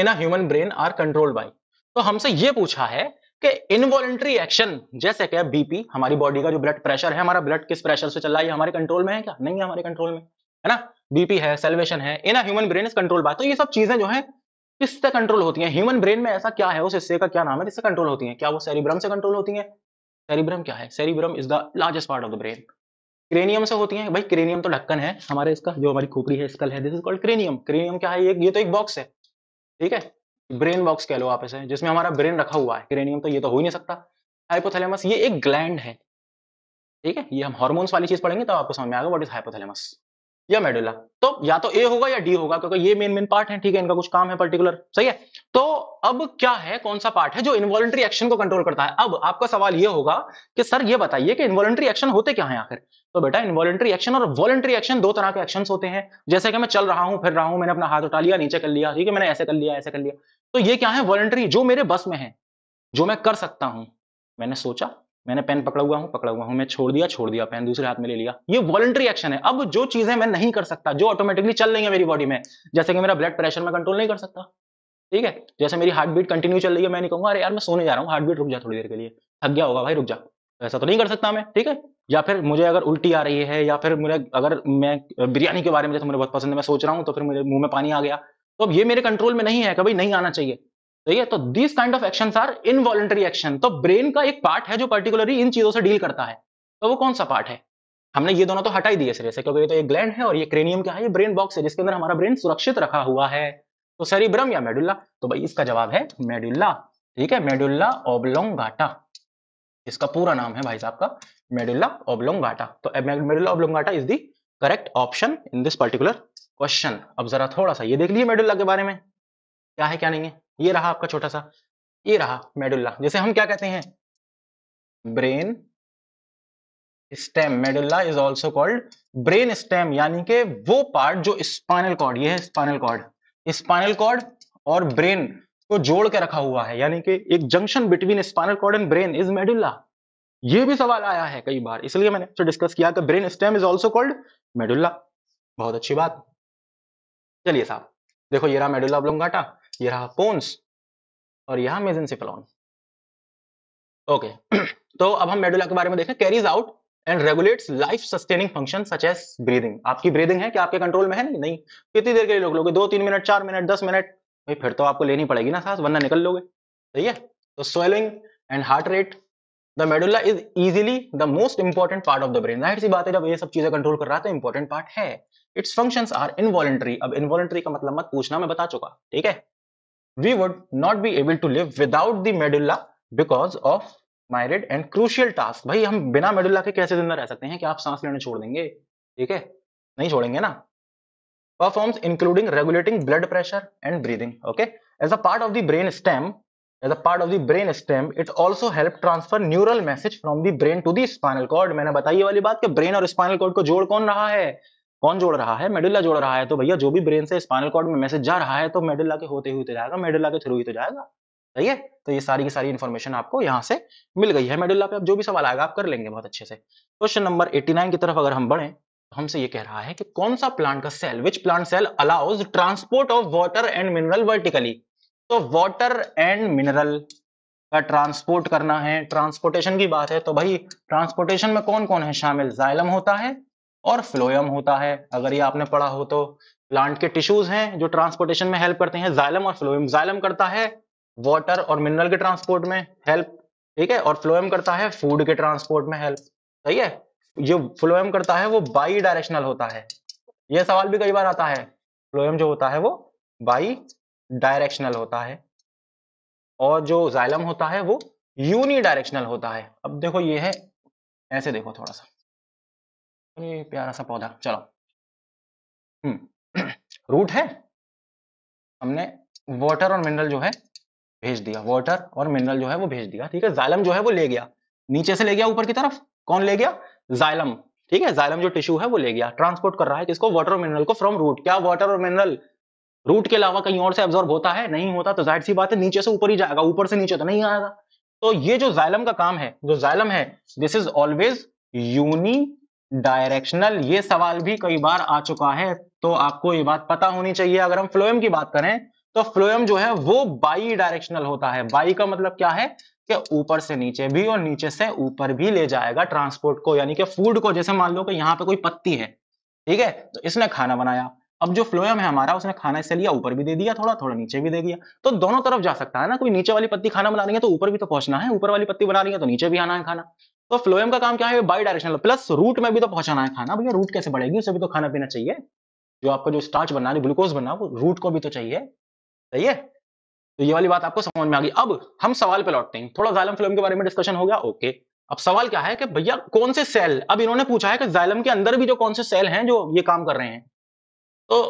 in human brain are controlled by तो हमसे ये पूछा है कि इनवॉलेंट्री एक्शन जैसे कि बीपी हमारी बॉडी का जो ब्लड प्रेशर है हमारा ब्लड किस प्रेशर से चल रहा है हमारे कंट्रोल में है क्या नहीं है हमारे कंट्रोल में है ना बीपी है सेलवेशन है in human brain is control by तो ये सब चीजें जो है किससे कंट्रोल होती हैं ह्यूमन ब्रेन में ऐसा क्या है उस हिस्से का क्या नाम है इससे कंट्रोल होती है क्या वो सेरिब्रम से कंट्रोल होती है सेरिब्रम क्या है cerebrum is the largest part of the brain cranium से होती है भाई क्रेनियम तो ढक्कन है हमारे इसका जो हमारी खोपड़ी है स्कल है this is called cranium cranium क्या है ये ये तो एक बॉक्स है ठीक है ब्रेन बॉक्स कह लो आप इसे जिसमें हमारा ब्रेन रखा हुआ है क्रेनियम तो ये तो हो ही नहीं सकता हाइपोथैलेमस ये एक ग्लैंड है ठीक है ये हम हॉर्मोन्स वाली चीज पढ़ेंगे तो आपको समझ में आएगा व्हाट इज हाइपोथैलेमस या मेडुला तो या तो ए होगा या डी होगा क्योंकि ये मेन मेन पार्ट है ठीक है इनका कुछ काम है पर्टिकुलर सही है तो अब क्या है कौन सा पार्ट है जो इन्वॉलेंट्री एक्शन को कंट्रोल करता है अब आपका सवाल ये होगा कि सर ये बताइए कि इन्वॉलेंट्री एक्शन होते क्या है आखिर तो बेटा इन्वॉलेंट्री एक्शन और वॉलेंट्री एक्शन दो तरह के एक्शन होते हैं जैसे कि मैं चल रहा हूं फिर रहा हूं मैंने अपना हाथ उठा लिया नीचे कर लिया ठीक है मैंने ऐसे कर लिया ऐसे कर लिया तो ये क्या है वॉलेंट्री जो मेरे बस में है जो मैं कर सकता हूं मैंने सोचा मैंने पेन पकड़ा हुआ हूं पकड़ा हुआ हूं मैं छोड़ दिया छोड़ दिया पेन दूसरे हाथ में ले लिया ये वॉलंटरी एक्शन है अब जो चीजें मैं नहीं कर सकता जो ऑटोमेटिकली चल रही है मेरी बॉडी में जैसे कि मेरा ब्लड प्रेशर में कंट्रोल नहीं कर सकता ठीक है जैसे मेरी हार्ट बीट कंटिन्यू चल रही है मैं नहीं कहूंगा अरे यार मैं सोने जा रहा हूँ हार्ट बीट रुक जा थोड़ी देर के लिए थक गया होगा भाई रुक जा ऐसा तो नहीं कर सकता मैं ठीक है या फिर मुझे अगर उल्टी आ रही है या फिर मुझे अगर मैं बिरयानी के बारे में जैसे मुझे बहुत पसंद है मैं सोच रहा हूँ तो फिर मुझे मुंह में पानी आ गया तो अब ये मेरे कंट्रोल में नहीं है कि भाई नहीं आना चाहिए है तो this kind of action are involuntary action तो ब्रेन का एक पार्ट है जो पर्टिकुलरली इन चीजों से डील करता है तो वो कौन सा पार्ट है हमने ये दोनों तो हटाई दिए सर से क्योंकि ये तो एक ग्लैंड है और ये क्रेनियम क्या है ये ब्रेन बॉक्स है जिसके अंदर हमारा ब्रेन सुरक्षित रखा हुआ है तो सेरिब्रम या मेडुल्ला तो भाई इसका जवाब है मेडुल्ला ठीक है मेडुल्ला ओबलोंगाटा इसका पूरा नाम है भाई साहब का मेडुल्ला ओबलोंगाटा तो medulla oblongata is the correct option in this particular question अब जरा थोड़ा सा ये देख लीजिए मेडुल्ला के बारे में क्या है क्या नहीं है ये रहा आपका छोटा सा ये रहा मेडुल्ला जैसे हम क्या कहते हैं brain stem medulla is also called brain stem यानी के वो पार्ट जो स्पाइनल कॉर्ड ये है स्पाइनल कॉर्ड स्पाइनल कॉर्ड और ब्रेन को जोड़ के रखा हुआ है यानी कि एक junction between spinal cord and brain is medulla ये भी सवाल आया है कई बार इसलिए मैंने तो डिस्कस किया कि brain stem is also called medulla बहुत अच्छी बात चलिए साहब देखो ये रहा मेडुल्ला ऑब्लोंगाटा ये रहा पोन्स और यह मेजेंसिपलॉन ओके तो अब हम मेडुला के बारे में देखें carries out and regulates life sustaining function such as breathing आपकी ब्रीदिंग है कि आपके कंट्रोल में है नहीं नहीं कितनी देर के लिए लोगे दो तीन मिनट चार मिनट दस मिनट भाई फिर तो आपको लेनी पड़ेगी ना सांस वरना निकल लोगे सही है तो swelling and heart rate the medulla is easily the most important part of the brain जाहिर सी बात है जब ये सब चीजें कंट्रोल कर रहा है तो इंपॉर्टेंट पार्ट है इट्स फंक्शन आर इनवॉलेंट्री अब इनवॉलेंट्री का मतलब मत पूछना मैं बता चुका ठीक है we would not be able to live without the medulla because of myriad and crucial task bhai hum bina medulla ke kaise zinda reh sakte hain ki aap saans लेने chhod denge theek hai nahi chhodenge na performs including regulating blood pressure and breathing okay as a part of the brain stem as a part of the brain stem it also help transfer neural message from the brain to the spinal cord maine बताई wali baat ke brain aur spinal cord ko jod kon raha hai कौन जोड़ रहा है medulla जोड़ रहा है तो भैया जो भी ब्रेन से स्पाइनल कॉर्ड में मैसेज जा रहा है तो मेडुल्ला के होते हुए तो जाएगा मेडुल्ला के थ्रू ही तो जाएगा सही है तो ये सारी की सारी इन्फॉर्मेशन आपको यहाँ से मिल गई है मेडुल्ला पे आप जो भी सवाल आएगा आप कर लेंगे बहुत अच्छे से क्वेश्चन नंबर 89 की तरफ अगर हम बढ़े तो हमसे ये कह रहा है कि कौन सा प्लांट का cell which plant cell allows transport of water and mineral vertically तो वाटर एंड मिनरल का ट्रांसपोर्ट करना है ट्रांसपोर्टेशन की बात है तो भाई ट्रांसपोर्टेशन में कौन कौन है शामिल जाइलम होता है और फ्लोयम होता है अगर ये आपने पढ़ा हो तो प्लांट के टिश्यूज हैं जो ट्रांसपोर्टेशन में हेल्प करते हैं जाइलम और फ्लोयम जाइलम करता है वाटर और मिनरल के ट्रांसपोर्ट में हेल्प ठीक है और फ्लोएम करता है फूड के ट्रांसपोर्ट में हेल्प सही है जो फ्लोएम करता है वो बाई डायरेक्शनल होता है यह सवाल भी कई बार आता है फ्लोएम जो होता है वो बाई डायरेक्शनल होता है और जो जाइलम होता है वो यूनी डायरेक्शनल होता है अब देखो ये है ऐसे देखो थोड़ा सा ये प्यारा सा पौधा चलो हम्म रूट है हमने वाटर और मिनरल जो है भेज दिया वाटर और मिनरल जो है वो भेज दिया ठीक है जालम जो है वो ले गया नीचे से ले गया ऊपर की तरफ कौन ले गया जालम ठीक है जालम जो टिश्यू है वो ले गया ट्रांसपोर्ट कर रहा है किसको वाटर और मिनरल को फ्रॉम रूट क्या वाटर और मिनरल रूट के अलावा कहीं और से एब्जॉर्ब होता है नहीं होता तो जाहिर सी बात है नीचे से ऊपर ही जाएगा ऊपर से नीचे तो नहीं आएगा तो ये जो जाइलम का काम है जो जाइलम है this is always unidirectional ये सवाल भी कई बार आ चुका है तो आपको ये बात पता होनी चाहिए अगर हम फ्लोएम की बात करें तो फ्लोएम जो है वो बाई डायरेक्शनल होता है बाई का मतलब क्या है कि ऊपर से नीचे भी और नीचे से ऊपर भी ले जाएगा ट्रांसपोर्ट को यानी कि फूड को जैसे मान लो कि यहाँ पे कोई पत्ती है ठीक है तो इसने खाना बनाया अब जो फ्लोएम है हमारा उसने खाना इसे लिया ऊपर भी दे दिया थोड़ा थोड़ा नीचे भी दे दिया तो दोनों तरफ जा सकता है ना कोई नीचे वाली पत्ती खाना बना रही है तो ऊपर भी तो पहुंचना है ऊपर वाली पत्ती बना रही है तो नीचे भी आना है खाना तो फ्लोएम का काम क्या है बाई डायरेक्शनल प्लस रूट में भी तो पहुंचाना है खाना भैया रूट कैसे बढ़ेगी उसे भी तो खाना पीना चाहिए जो आपका जो स्टार्च बनना है ग्लूकोज बनना है वो रूट को भी तो चाहिए सही है तो ये वाली बात आपको समझ में आ गई अब हम सवाल पे लौटते हैं थोड़ा जालम फ्लोएम के बारे में डिस्कशन हो गया ओके अब सवाल क्या है कि भैया कौन से सेल अब इन्होंने पूछा है कि जालम के अंदर भी जो कौन से सेल हैं जो ये काम कर रहे हैं तो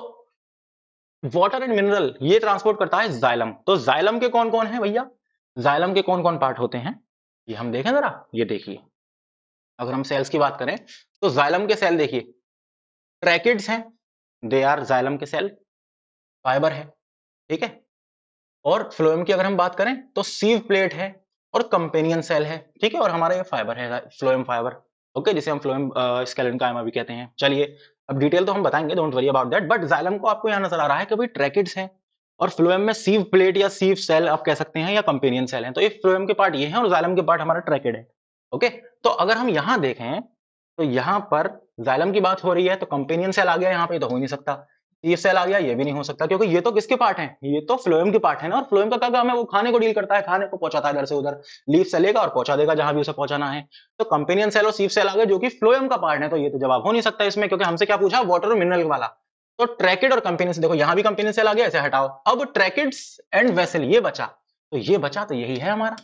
वाटर एंड मिनरल ये ट्रांसपोर्ट करता है जायलम तो जायलम के कौन कौन है भैया जायलम के कौन कौन पार्ट होते हैं ये हम देखें जरा ये देखिए अगर हम सेल्स की बात करें तो जाइलम के सेल देखिए ट्रैकिड्स हैं दे आर जाइलम के सेल फाइबर है ठीक है और फ्लोएम की अगर हम बात करें तो सीव प्लेट है और कंपेनियन सेल है ठीक है और हमारा ये फाइबर है फ्लोएम फाइबर ओके जिसे हम फ्लोएम स्केलन का भी कहते हैं चलिए अब डिटेल तो हम बताएंगे don't worry about that but xylem को आपको यहाँ नजर आ रहा है कि भाई ट्रैकिड्स हैं और फ्लोएम में सीव प्लेट या सीव सेल आप कह सकते हैं या कंपेनियन सेल है तो फ्लोएम के पार्ट ये है और जालम के पार्ट हमारा ट्रैकेड है ओके तो अगर हम यहां देखें तो यहां पर जालम की बात हो रही है तो कंपेनियन सेल आ गया यहाँ पे तो हो नहीं सकता सीव सेल आ गया ये भी नहीं हो सकता क्योंकि ये तो किसके पार्ट है ये तो फ्लोएम के पार्ट है ना और फ्लोएम का क्या काम है वो खाने को डील करता है खाने को पहुंचाता है इधर से उधर लीव से लेगा और पहुंचा देगा जहां भी उसे पहुंचाना है तो कंपेनियन सेल और सीव सेल आ गया जो कि फ्लोएम का पार्ट है तो ये तो जवाब हो नहीं सकता इसमें क्योंकि हमसे क्या पूछा वाटर और मिनरल वाला तो ट्रैकेड और कंपेनियन से देखो यहां भी कंपेनियन सेल आ गया ऐसे हटाओ अब ट्रैकेड्स एंड वेसल ये बचा तो ये बचा तो यही है हमारा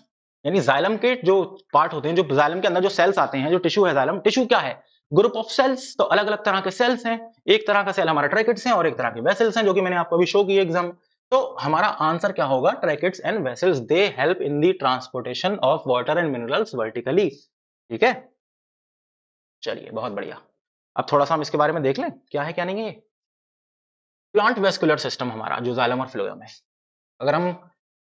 यानी जाइलम के जो पार्ट होते हैं जो जाइलम के अंदर जो सेल्स आते हैं जो टिश्यू है जाइलम टिश्यू क्या है ग्रुप ऑफ सेल्स तो अलग अलग तरह के सेल्स हैं एक तरह का सेल हमारा ट्रैकेट्स हैं और एक तरह के वेसल्स हैं जो कि मैंने आपको अभी शो किया एग्जाम तो हमारा आंसर क्या होगा tracheids and vessels they help in the transportation of water and minerals vertically ठीक है चलिए बहुत बढ़िया अब थोड़ा सा हम इसके बारे में देख लें क्या है क्या नहीं है ये प्लांट वेस्कुलर सिस्टम हमारा जो जाइलम और फ्लोयम है अगर हम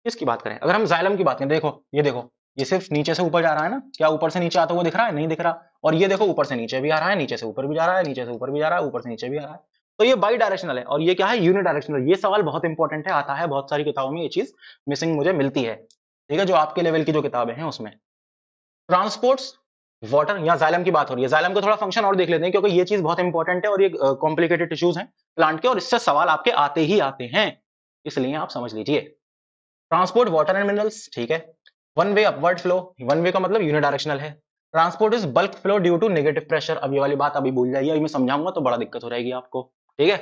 इसकी बात करें अगर हम जाइलम की बात करें देखो ये देखो ये सिर्फ नीचे से ऊपर जा रहा है ना क्या ऊपर से नीचे आता हुआ दिख रहा है नहीं दिख रहा और ये देखो ऊपर से नीचे भी आ रहा है नीचे से ऊपर भी जा रहा है नीचे से ऊपर भी जा रहा है ऊपर से नीचे भी आ रहा है तो ये बाई डायरेक्शनल है और ये क्या है यूनि डायरेक्शनल ये सवाल बहुत इंपॉर्टेंट है आता है बहुत सारी किताबों में ये चीज मिसिंग मुझे मिलती है ठीक है जो आपके लेवल की जो किताबें हैं उसमें ट्रांसपोर्ट्स वाटर यहाँ जाइलम की बात हो रही है जाइलम का थोड़ा फंक्शन और देख लेते हैं क्योंकि ये चीज बहुत इंपॉर्टेंट है और ये कॉम्प्लिकेटेड टिश्यूज हैं प्लांट के और इससे सवाल आपके आते ही आते हैं इसलिए आप समझ लीजिए ट्रांसपोर्ट वाटर एंड मिनरल्स ठीक है one way upward flow one way का मतलब यूनिडायरेक्शनल है transport is bulk flow due to negative pressure अभी वाली बात अभी भूल जाइए अभी मैं समझाऊंगा तो बड़ा दिक्कत हो जाएगी आपको ठीक है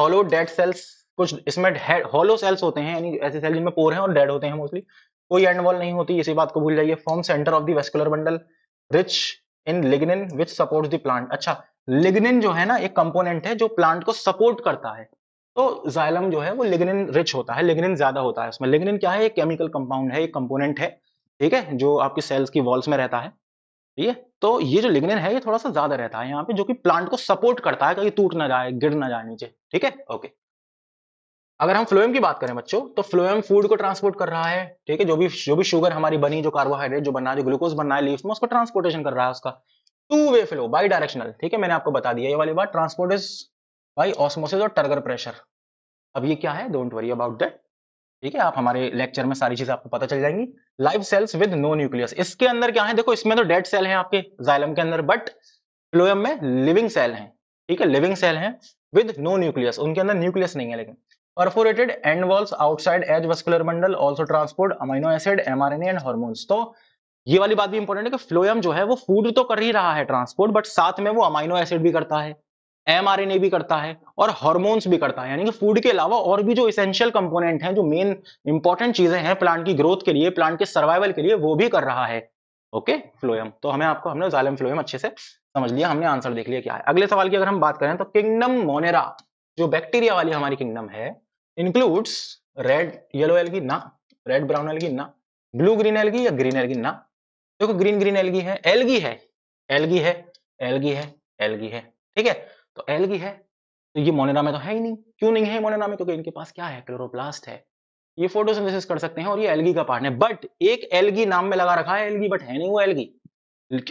हॉलो डेड सेल्स कुछ इसमें हॉलो सेल्स होते हैं यानी ऐसे सेल जिनमें पोर हैं और डेड होते हैं मोस्टली कोई एंड वॉल नहीं होती इसी बात को भूल जाइए form centre of the vascular bundle rich in lignin which support the plant अच्छा लिग्निन जो है ना एक कंपोनेंट है जो प्लांट को सपोर्ट करता है तो जाइलम जो है वो लिग्निन रिच होता है लिग्निन ज्यादा होता है उसमें लिग्निन क्या है एक केमिकल कंपाउंड है एक कंपोनेंट है ठीक है जो आपकी सेल्स की वॉल्स में रहता है ठीक है तो ये जो लिग्निन है ये थोड़ा सा ज्यादा रहता है यहाँ पे जो कि प्लांट को सपोर्ट करता है कहीं टूट ना जाए गिर ना जाए नीचे ठीक है ओके अगर हम फ्लोएम की बात करें बच्चों तो फ्लोएम फूड को ट्रांसपोर्ट कर रहा है ठीक है जो भी जो भी शुगर हमारी बनी जो कार्बोहाइड्रेट जो बना जो ग्लूकोज बनना है लीफ में उसको ट्रांसपोर्टेशन कर रहा है उसका two way flow bidirectional ठीक है मैंने आपको बता दिया ये वाली बात ट्रांसपोर्ट इज बाई ऑस्मोसिस और टर्गर प्रेशर अब ये क्या है डोंट वरी अबाउट दैट ठीक है आप हमारे लेक्चर में सारी चीजें आपको पता चल जाएंगी live cells with no nucleus इसके अंदर क्या है देखो इसमें तो डेड सेल है आपके जाइलम के अंदर बट फ्लोएम में लिविंग सेल है ठीक है लिविंग सेल है विद नो न्यूक्लियस उनके अंदर न्यूक्लियस नहीं है लेकिन perforated end walls outside as vascular bundle also transport amino acid mRNA and hormones तो ये वाली बात भी इंपॉर्टेंट है कि फ्लोएम जो है वो फूड तो कर ही रहा है ट्रांसपोर्ट बट साथ में वो अमाइनो एसिड भी करता है एमआरएनए भी करता है और हार्मोन्स भी करता है यानी कि फूड के अलावा और भी जो इसेंशियल कंपोनेंट हैं जो मेन इंपॉर्टेंट चीजें हैं प्लांट की ग्रोथ के लिए प्लांट के सर्वाइवल के लिए वो भी कर रहा है ओके फ्लोएम तो हमें आपको हमने जालम फ्लोएम अच्छे से समझ लिया हमने आंसर देख लिया क्या है अगले सवाल की अगर हम बात करें तो किंगडम मोनेरा जो बैक्टीरिया वाली हमारी किंगडम है इंक्लूड्स रेड येलो एलगी ना रेड ब्राउन एलगी ना ब्लू ग्रीन एलगी या ग्रीन एलगी ना देखो ग्रीन ग्रीन एलगी है एलगी है एलगी है एलगी है एलगी है ठीक है तो एलगी है तो ये मोनेरा में तो है ही नहीं क्यों नहीं है मोनेरा में क्योंकि इनके पास क्या है क्लोरोप्लास्ट है ये फोटोसिंथेसिस कर सकते हैं और ये एलगी का पार्ट है बट एक एलगी नाम में लगा रखा है एलगी बट है नहीं वो एलगी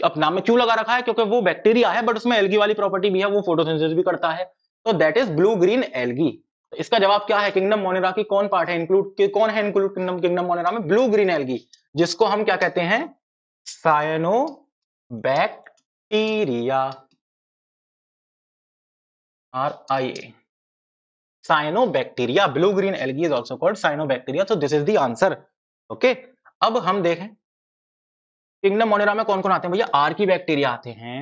अब नाम में क्यों लगा रखा है क्योंकि वो बैक्टीरिया है बट उसमें एलगी वाली प्रॉपर्टी भी है वो फोटोसिंथेसिस भी करता है तो that is blue green algae तो इसका जवाब क्या है किंगडम मोनेरा की कौन पार्ट है इंक्लूड कौन है इंक्लूड किंगडम किंगडम मोनेरा में ब्लू ग्रीन एलगी जिसको हम क्या कहते हैं cyanobacteria are I a cyanobacteria blue green algae is also called bacteria तो this is the answer okay अब हम देखें किंगडम मोनेरा में कौन कौन आते हैं भैया आर की बैक्टीरिया आते हैं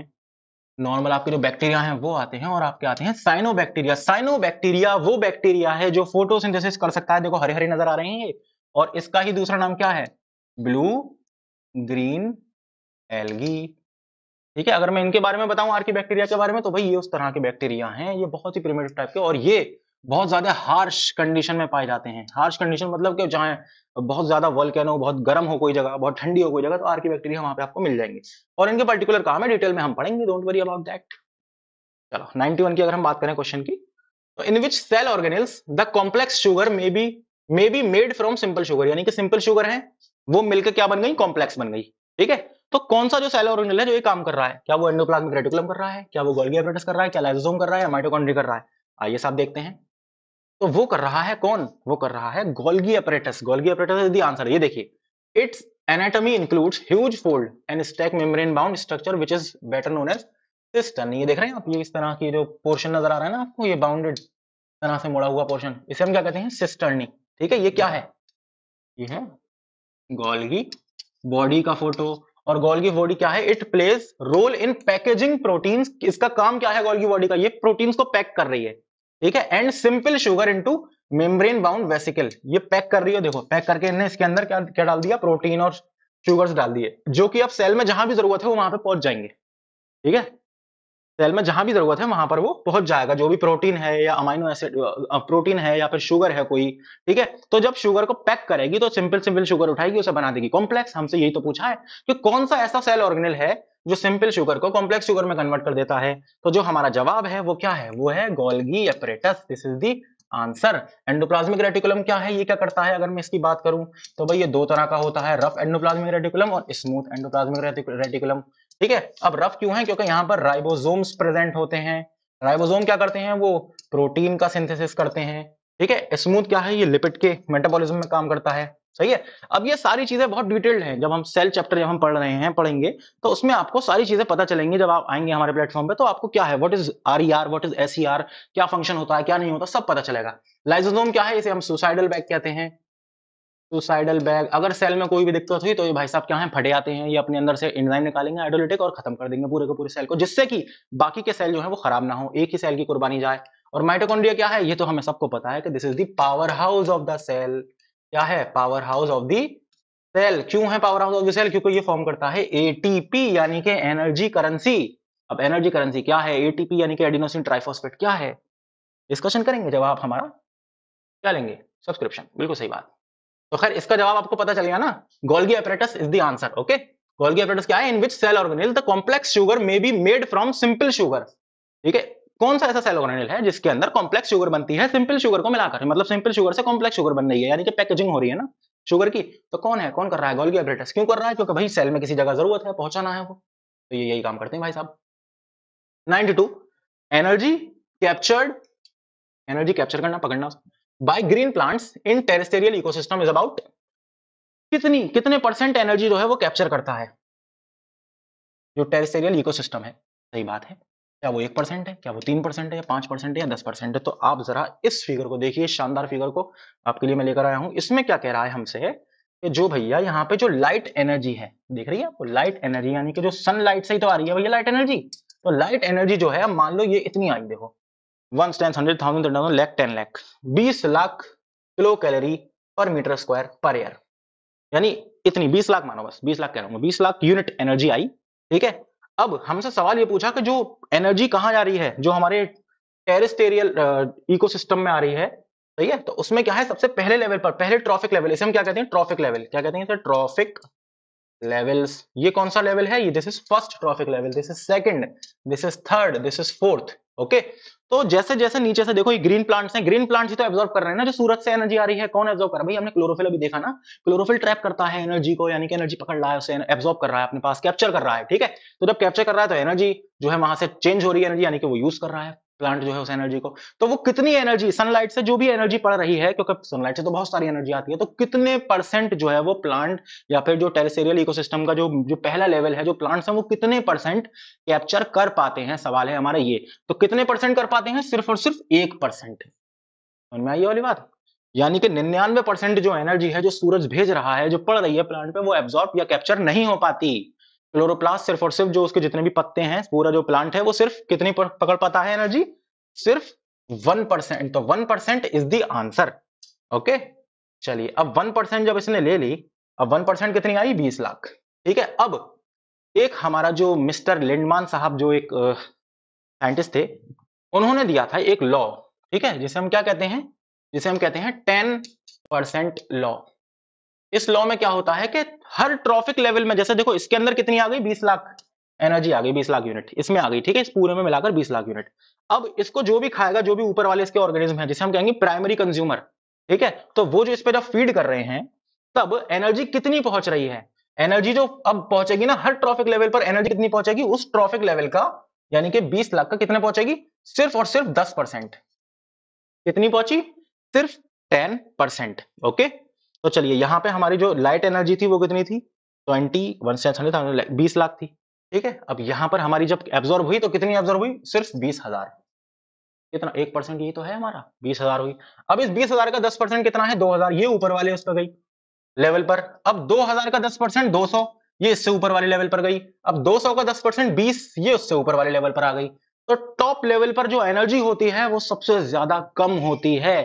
नॉर्मल आपके जो बैक्टीरिया हैं वो आते हैं और आपके आते हैं साइनो बैक्टीरिया साइनो बैक्टीरिया वो बैक्टीरिया है जो फोटोसिंथेसिस कर सकता है देखो हरे हरे नजर आ रहे हैं ये और इसका ही दूसरा नाम क्या है ब्लू ग्रीन एलगी ठीक है अगर मैं इनके बारे में बताऊं आर के बैक्टीरिया के बारे में तो भाई ये उस तरह के बैक्टीरिया हैं ये बहुत ही प्रिमेटिव टाइप के और ये बहुत ज्यादा हार्श कंडीशन में पाए जाते हैं हार्श कंडीशन मतलब कि जहाँ बहुत ज्यादा वॉल्केनो बहुत गर्म हो कोई जगह बहुत ठंडी हो कोई जगह तो आर्की बैक्टीरिया वहां पे आपको मिल जाएंगे और इनके पर्टिकुलर काम है डिटेल में हम पढ़ेंगे डोंट वरी अबाउट दैट चलो 91 की अगर हम बात करें क्वेश्चन की तो in which cell organelles the complex sugar may be may be made from simple sugar यानी कि सिंपल शुगर है वो मिलकर क्या बन गई कॉम्प्लेक्स बन गई ठीक है तो कौन सा जो सेल ऑर्गेनिल है जो ये काम कर रहा है क्या वो एंडोप्लाज्मिक रेटिकुलम कर रहा है क्या वो गोल्गी एपरेटस कर रहा है क्या लाइजोसोम कर रहा है माइटोकॉन्ड्री कर रहा है आइए साहब देखते हैं तो वो कर रहा है कौन वो कर रहा है Golgi apparatus Golgi apparatus is the answer ये देखिए its anatomy includes huge fold and stack membrane bound structure which is better known as cistern ये देख रहे हैं आप ये इस तरह की जो पोर्शन नजर आ रहा है ना आपको ये बाउंडेड तरह से मुड़ा हुआ पोर्शन इसे हम क्या कहते हैं सिस्टर्नी ठीक है ये क्या है ये है गोल्गी बॉडी का फोटो और गोल्गी बॉडी क्या है it plays role in packaging proteins इसका काम क्या है गोल्गी बॉडी का ये प्रोटीन्स को पैक कर रही है ठीक है and simple sugar into membrane bound vesicle ये पैक कर रही हो देखो पैक करके इन्हें इसके अंदर क्या क्या डाल दिया प्रोटीन और शुगर्स डाल दिए जो कि अब सेल में जहां भी जरूरत है वो वहां पर पहुंच जाएंगे ठीक है सेल में जहां भी जरूरत है वहां पर वो पहुंच जाएगा जो भी प्रोटीन है या अमाइनो एसिड प्रोटीन है या फिर शुगर है कोई ठीक है तो जब शुगर को पैक करेगी तो सिंपल सिंपल शुगर उठाएगी उसे बना देगी कॉम्प्लेक्स हमसे यही तो पूछा है कि कौन सा ऐसा सेल ऑर्गेनल है जो सिंपल शुगर को कॉम्प्लेक्स शुगर में कन्वर्ट कर देता है तो जो हमारा जवाब है वो क्या है वो है Golgi apparatus this is the answer endoplasmic reticulum क्या है ये क्या करता है अगर मैं इसकी बात करूं तो भाई ये दो तरह का होता है रफ एंडोप्लाज्मिक रेटिकुलम और स्मूथ एंडोप्लाज्मिक रेटिकुलम ठीक है अब रफ क्यों है क्योंकि यहाँ पर राइबोजोम्स प्रेजेंट होते हैं राइबोजोम क्या करते हैं वो प्रोटीन का सिंथेसिस करते हैं ठीक है स्मूथ क्या है ये लिपिड के मेटाबॉलिज्म में काम करता है सही है अब ये सारी चीजें बहुत डिटेल्ड हैं जब हम सेल चैप्टर जब हम पढ़ रहे हैं पढ़ेंगे तो उसमें आपको सारी चीजें पता चलेंगी जब आप आएंगे हमारे प्लेटफॉर्म पे तो आपको क्या है what is R E R what is S क्या फंक्शन होता है क्या नहीं होता सब पता चलेगा लाइजोजोम क्या है इसे हम सुसाइडल बैग कहते हैं सुसाइडल बैग अगर सेल में कोई भी दिक्कत हुई तो ये भाई साहब क्या है फटे आते हैं ये अपने अंदर से इंजाइम निकालेंगे एडोलिटिक और खत्म कर देंगे पूरे के पूरे सेल को जिससे कि बाकी के सेल जो है वो खराब ना हो एक ही सेल की कुर्बानी जाए और माइटोकॉन्ड्रिया क्या है ये तो हमें सबको पता है कि this is the power house of the cell क्या है power house of the cell क्यों है power house of the cell क्योंकि ये फॉर्म करता है एटीपी यानी कि एनर्जी करेंसी अब एनर्जी करेंसी क्या है एटीपी यानी कि एडिनोसिन ट्राइफोस्फेट क्या है डिस्कशन करेंगे जवाब हमारा क्या लेंगे सब्सक्रिप्शन बिल्कुल सही बात तो खैर इसका जवाब आपको पता चल गया ना Golgi apparatus is the answer okay Golgi apparatus क्या है in which cell organelle the complex sugar may be made from simple sugar ठीक है कौन सा ऐसा सेलोग्रेनिल है जिसके अंदर कॉम्प्लेक्स शुगर बनती है सिंपल शुगर को मिलाकर मतलब सिंपल शुगर से कॉम्प्लेक्स शुगर बन रही है यानी कि पैकेजिंग हो रही है ना शुगर की तो कौन है कौन कर रहा है गोल्गी ऑपरेटर्स क्यों कर रहा है क्योंकि भाई सेल में किसी जगह जरूरत है पहुंचाना है वो तो ये यही काम करते हैं भाई साहब 92 एनर्जी कैप्चर्ड एनर्जी कैप्चर करना पकड़ना by green plants in terrestrial ecosystem is about कितनी कितने परसेंट एनर्जी जो है वो कैप्चर करता है जो टेरेस्टेरियल इकोसिस्टम है सही बात है क्या वो एक परसेंट है क्या वो तीन परसेंट है या पांच परसेंट है या दस परसेंट है तो आप जरा इस फिगर को देखिए शानदार फिगर को आपके लिए मैं लेकर आया हूं इसमें क्या कह रहा है हमसे कि जो भैया यहाँ पे जो लाइट एनर्जी है देख रही है आपको लाइट एनर्जी यानी कि जो सनलाइट से ही तो आ रही है भैया लाइट एनर्जी तो लाइट एनर्जी जो है मान लो ये इतनी आई देखो one ten hundred thousand lakh ten lakh बीस lakh kilo calorie per metre square per year यानी इतनी बीस लाख मानो बस बीस लाख कह रहा हूँ बीस लाख यूनिट एनर्जी आई ठीक है अब हमसे सवाल ये पूछा कि जो एनर्जी कहाँ जा रही है जो हमारे टेरिस्टेरियल इकोसिस्टम में आ रही है सही है तो उसमें क्या है सबसे पहले लेवल पर पहले ट्रॉफिक लेवल इसे हम क्या कहते हैं ट्रॉफिक लेवल क्या कहते हैं सर ट्रॉफिक लेवल्स ये कौन सा लेवल है ये this is first trophic level this is second this is third this is fourth okay तो जैसे जैसे नीचे से देखो ये ग्रीन प्लांट्स हैं ग्रीन प्लांट्स ही तो एब्जॉर्व कर रहे हैं ना जो सूरज से एनर्जी आ रही है कौन एब्जॉर्व कर रहा है भाई हमने क्लोरोफिल अभी देखा ना क्लोरोफिल ट्रैप करता है एनर्जी को यानी कि एनर्जी पकड़ रहा है उसे एब्जॉर्व कर रहा है अपने पास कैप्चर कर रहा है ठीक है तो जब कैप्चर कर रहा है तो एनर्जी जो है वहां से चेंज हो रही है एनर्जी यानी कि वो यूज कर रहा है प्लांट जो है उस एनर्जी को तो वो कितनी एनर्जी सनलाइट से जो भी एनर्जी पड़ रही है क्योंकि सनलाइट से तो बहुत सारी एनर्जी आती है तो कितने परसेंट जो है वो प्लांट या फिर जो टेरेसेरियल इकोसिस्टम का जो जो पहला लेवल है जो प्लांट्स हैं वो कितने परसेंट कैप्चर कर पाते हैं सवाल है हमारा ये तो कितने परसेंट कर पाते हैं सिर्फ और सिर्फ एक परसेंट समझ में आई वाली बात यानी कि निन्यानवे परसेंट जो एनर्जी है जो सूरज भेज रहा है जो पड़ रही है प्लांट पे वो एब्जॉर्ब या कैप्चर नहीं हो पाती क्लोरोप्लास्ट सिर्फ और सिर्फ जो उसके जितने भी पत्ते हैं पूरा जो प्लांट है वो सिर्फ कितनी पकड़ पाता है एनर्जी सिर्फ वन परसेंट तो one percent is the answer okay चलिए अब वन परसेंट जब इसने ले ली अब वन परसेंट कितनी आई बीस लाख ठीक है अब एक हमारा जो मिस्टर लिंडमान साहब जो एक साइंटिस्ट थे उन्होंने दिया था एक लॉ ठीक है जिसे हम क्या कहते हैं जिसे हम कहते हैं टेन परसेंट लॉ इस लॉ में क्या होता है कि हर ट्रॉफिक लेवल में जैसे देखो इसके अंदर कितनी आ गई बीस लाख एनर्जी आ गई बीस लाख यूनिट इसमें आ गई ठीक है इस पूरे में मिलाकर बीस लाख यूनिट अब इसको जो भी खाएगा जो भी ऊपर वाले इसके ऑर्गेनिज्म है जिसे हम कहेंगे प्राइमरी कंज्यूमर ठीक है तो वो जो इस पर जब फीड कर रहे हैं तब एनर्जी कितनी पहुंच रही है एनर्जी जो अब पहुंचेगी ना हर ट्रॉफिक लेवल पर एनर्जी कितनी पहुंचेगी उस ट्रॉफिक लेवल का यानी कि 20 लाख का कितने पहुंचेगी सिर्फ और सिर्फ 10 परसेंट कितनी पहुंची सिर्फ 10 परसेंट ओके तो चलिए यहाँ पे हमारी जो लाइट एनर्जी थी वो कितनी थी ट्वेंटी वन से अच्छा बीस लाख थी ठीक है अब यहाँ पर हमारी जब एब्जॉर्ब हुई तो कितनी एब्जॉर्ब हुई सिर्फ बीस हजार कितना एक परसेंट ये तो है हमारा बीस हजार हुई अब इस बीस हजार का दस परसेंट कितना है दो हजार ये ऊपर वाले उस पर गई लेवल पर अब दो हजार का दस परसेंट दो सौ ये इससे ऊपर वाले लेवल पर गई अब दो सौ का दस परसेंट बीस ये उससे ऊपर वाले लेवल पर आ गई तो टॉप लेवल पर जो एनर्जी होती है वो सबसे ज्यादा कम होती है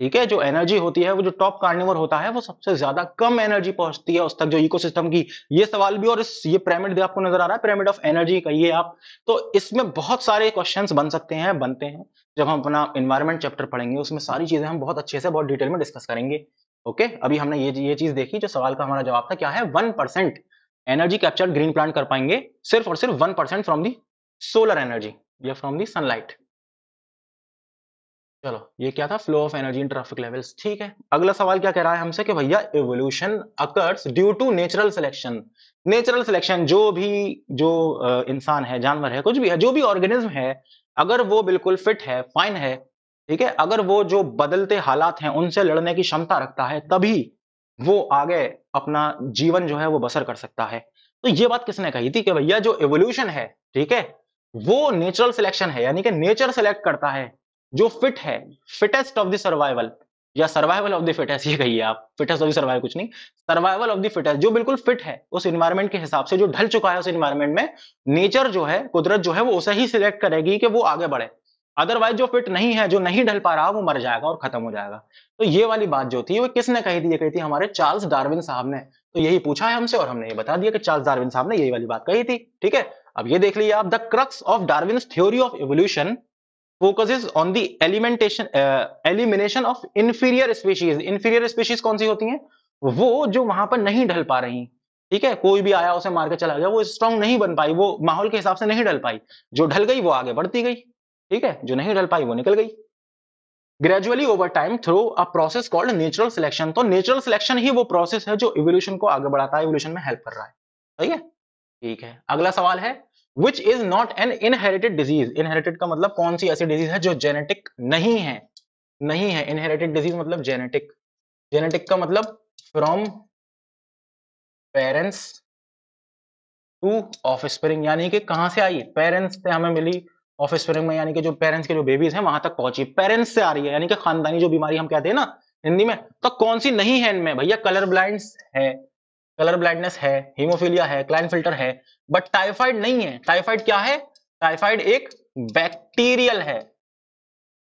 ठीक है जो एनर्जी होती है वो जो टॉप कार्निवर होता है वो सबसे ज्यादा कम एनर्जी पहुंचती है उस तक जो इकोसिस्टम की ये सवाल भी और इस ये पिरामिड आपको नजर आ रहा है पिरामिड ऑफ एनर्जी कहिए आप तो इसमें बहुत सारे क्वेश्चन बन सकते हैं बनते हैं जब हम अपना इन्वायरमेंट चैप्टर पढ़ेंगे उसमें सारी चीजें हम बहुत अच्छे से बहुत डिटेल में डिस्कस करेंगे ओके अभी हमने ये ये चीज देखी जो सवाल का हमारा जवाब था क्या है one percent energy capture green plant कर पाएंगे सिर्फ और सिर्फ one percent from the solar energy या फ्रॉम दी सनलाइट चलो ये क्या था flow of energy in trophic levels ठीक है अगला सवाल क्या कह रहा है हमसे कि भैया evolution occurs due to natural selection natural selection जो भी जो इंसान है जानवर है कुछ भी है जो भी ऑर्गेनिज्म है अगर वो बिल्कुल फिट है फाइन है ठीक है अगर वो जो बदलते हालात हैं उनसे लड़ने की क्षमता रखता है तभी वो आगे अपना जीवन जो है वो बसर कर सकता है तो ये बात किसने कही थी कि भैया जो एवोल्यूशन है ठीक है वो नेचुरल सिलेक्शन है यानी कि नेचर सेलेक्ट करता है जो फिट है फिटेस्ट ऑफ द सर्वाइवल या सर्वाइवल ऑफ द फिटेस्ट ये कहिए आप फिटेस्ट ऑफ द सर्वाइवल कुछ नहीं सर्वाइवल ऑफ द फिटेस्ट जो बिल्कुल फिट है उस इन्वायरमेंट के हिसाब से जो ढल चुका है उस इन्वायरमेंट में नेचर जो है कुदरत जो है वो उसे ही सिलेक्ट करेगी कि वो आगे बढ़े अदरवाइज जो फिट नहीं है जो नहीं ढल पा रहा वो मर जाएगा और खत्म हो जाएगा तो ये वाली बात जो थी वो किसने कही थी ये कही थी हमारे चार्ल्स डार्विन साहब ने तो यही पूछा है हमसे और हमने ये बता दिया कि चार्ल्स डार्विन साहब ने यही वाली बात कही थी ठीक है अब ये देख लीजिए आप the crux of Darwin theory of evolution focuses on the elementation elimination of inferior species inferior species कौन सी होती हैं वो जो वहां पर नहीं ढल पा रही ठीक है कोई भी आया उसे मार के चला गया वो स्ट्रांग नहीं बन पाई वो माहौल के हिसाब से नहीं ढल पाई जो ढल गई वो आगे बढ़ती गई ठीक है जो नहीं ढल पाई वो निकल गई gradually over time through a process called natural selection तो नेचुरल सिलेक्शन ही वो प्रोसेस है जो इवोल्यूशन को आगे बढ़ाता है इवोल्यूशन में हेल्प कर रहा है ठीक है अगला सवाल है which is not an inherited disease inherited का मतलब कौन सी ऐसी डिजीज है जो जेनेटिक नहीं है नहीं है इनहेरिटेड डिजीज मतलब जेनेटिक जेनेटिक का मतलब from parents to offspring यानी कि कहां से आई पेरेंट्स से हमें मिली ऑफ स्प्रिंग में यानी कि जो पेरेंट्स के जो बेबीज हैं वहां तक पहुंची पेरेंट्स से आ रही है यानी कि खानदानी जो बीमारी हम कहते हैं ना हिंदी में तो कौन सी नहीं है इनमें भैया कलर ब्लाइंड है कलर ब्लाइंडनेस है हीमोफीलिया है क्लाइन फिल्टर है बट टाइफाइड नहीं है टाइफाइड क्या है टाइफाइड एक बैक्टीरियल है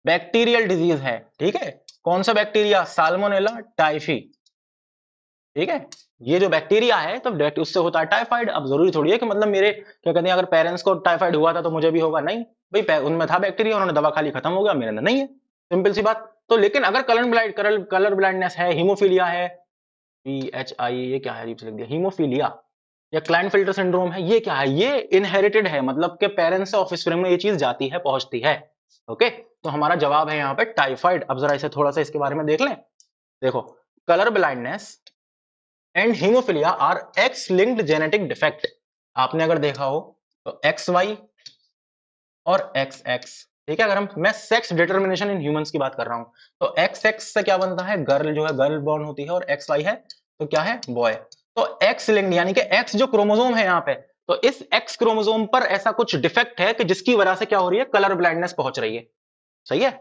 बैक्टीरियल डिजीज है ठीक है कौन सा बैक्टीरिया साल्मोनेला टाइफी ठीक है ये जो बैक्टीरिया है तो डायरेक्ट उससे होता है टाइफाइड अब जरूरी थोड़ी है कि मतलब मेरे क्या कहते हैं अगर पेरेंट्स को टाइफाइड हुआ था तो मुझे भी होगा नहीं भाई उनमें था बैक्टीरिया उन्होंने दवा खाली खत्म हो गया मेरे अंदर नहीं है सिंपल सी बात तो लेकिन अगर colour blind colour colour blindness है हीमोफीलिया है पी एच आई ये क्या है लिख दिया हीमोफीलिया या क्लाइंट फिल्टर सिंड्रोम है ये क्या है ये इनहेरिटेड है मतलब के पेरेंट्स से ऑफिस में ये चीज जाती है पहुंचती है ओके तो हमारा जवाब है यहाँ पे टाइफाइड अब जरा इसे थोड़ा सा इसके बारे में देख लें देखो colour blindness and haemophilia are X linked genetic defect आपने अगर देखा हो तो एक्स वाई और एक्स एक्स ठीक है अगर हम मैं सेक्स डिटर्मिनेशन इन ह्यूमंस की बात कर रहा हूं तो एक्स एक्स से क्या बनता है गर्ल जो है गर्ल बॉर्न होती है और एक्स वाई है तो क्या है बॉय तो एक्स लिंग यानी कि एक्स जो क्रोमोजोम है यहाँ पे तो इस एक्स क्रोमोजोम पर ऐसा कुछ डिफेक्ट है कि जिसकी वजह से क्या हो रही है कलर ब्लाइंडनेस पहुंच रही है सही है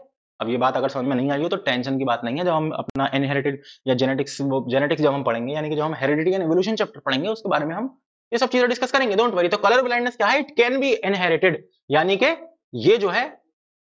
अब ये बात अगर समझ में नहीं आई हो तो टेंशन की बात नहीं है जब हम अपना इनहेरिटेड या जेनेटिक्स जेनेटिक्स जब हम पढ़ेंगे यानी कि जब हम हेरिडिटी एंड एवोल्यूशन चैप्टर पढ़ेंगे उसके बारे में हम ये सब चीजें डिस्कस करेंगे डोंट वरी तो कलर ब्लाइंडनेस क्या है इट कैन बी इनहेरिटेड यानी कि ये जो है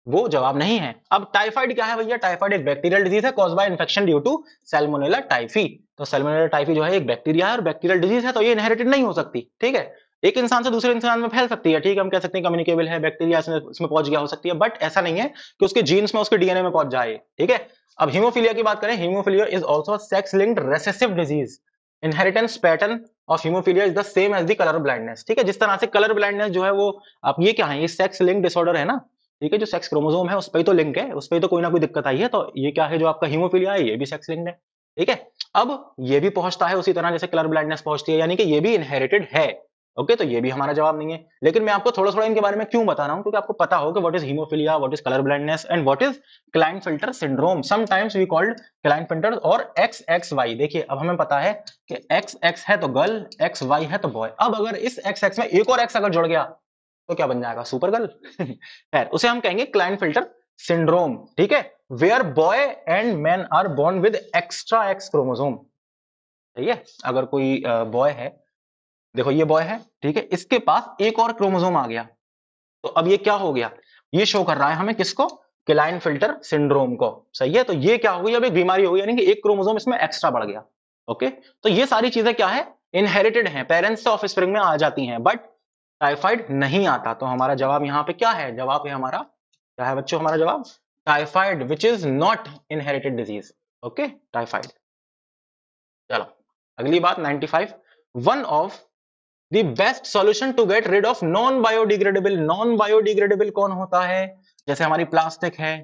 वो जवाब नहीं है अब टाइफाइड क्या है भैया टाइफाइड एक बैक्टीरियल डिजीज है cause by infection due to Salmonella typhi तो सेल्मोनेला टाइफी जो है एक बैक्टीरिया है और बैक्टीरियल डिजीज है तो ये इनहेरिटेड नहीं हो सकती ठीक है एक इंसान से दूसरे इंसान में फैल सकती है ठीक है हम कह सकते हैं कम्युनिकेबल है बैक्टीरिया इसमें पहुंच गया हो सकती है बट ऐसा नहीं है कि उसके जीन्स में उसके डीएनए में पहुंच जाए ठीक है अब हीमोफीलिया की बात करें haemophilia is also sex linked recessive disease inheritance pattern of haemophilia is the same as the colour blindness ठीक है जिस तरह से कलर ब्लाइंडनेस जो है वो आप ये क्या है ये सेक्स लिंक डिसऑर्डर है ना ठीक है जो सेक्स क्रोमोजोम है उस पर तो लिंक है उस पर तो कोई ना कोई दिक्कत आई है तो ये क्या है जो आपका हीमोफीलिया है ये भी सेक्स लिंक है ठीक है अब ये भी पहुंचता है उसी तरह जैसे कलर ब्लाइंडनेस पहुंचती है यानी कि ये भी इनहेरिटेड है ओके तो ये भी हमारा जवाब नहीं है लेकिन मैं आपको थोड़ा थोड़ा इनके बारे में क्यों बता रहा हूँ क्योंकि आपको पता हो कि what is haemophilia what is colour blindness and what is Klinefelter syndrome sometimes we called Klinefelter और एक्स एक्स वाई देखिए अब हमें पता है कि एक्स एक्स है तो गर्ल एक्स वाई है तो बॉय अब अगर इस एक्स एक्स में एक और एक्स अगर जुड़ गया तो क्या बन जाएगा सुपर गर्ल खैर उसे हम कहेंगे क्लाइन फिल्टर सिंड्रोम ठीक है where boy and man are born with extra X chromosome ठीक है अगर कोई बॉय है देखो ये बॉय है ठीक है इसके पास एक और क्रोमोजोम आ गया तो अब ये क्या हो गया ये शो कर रहा है हमें किसको क्लाइन फिल्टर सिंड्रोम को सही है तो ये क्या हो गई अब एक बीमारी हो गई यानी कि एक क्रोमोजोम इसमें एक्स्ट्रा बढ़ गया ओके तो ये सारी चीजें क्या है इनहेरिटेड है पेरेंट्स से ऑफ स्प्रिंग में आ जाती हैं बट टाइफाइड नहीं आता तो हमारा जवाब यहाँ पे क्या है जवाब है हमारा क्या है बच्चों हमारा जवाब typhoid which is not inherited disease okay typhoid चलो अगली बात 95 one of the best solution to get rid of non biodegradable non biodegradable कौन होता है जैसे हमारी प्लास्टिक है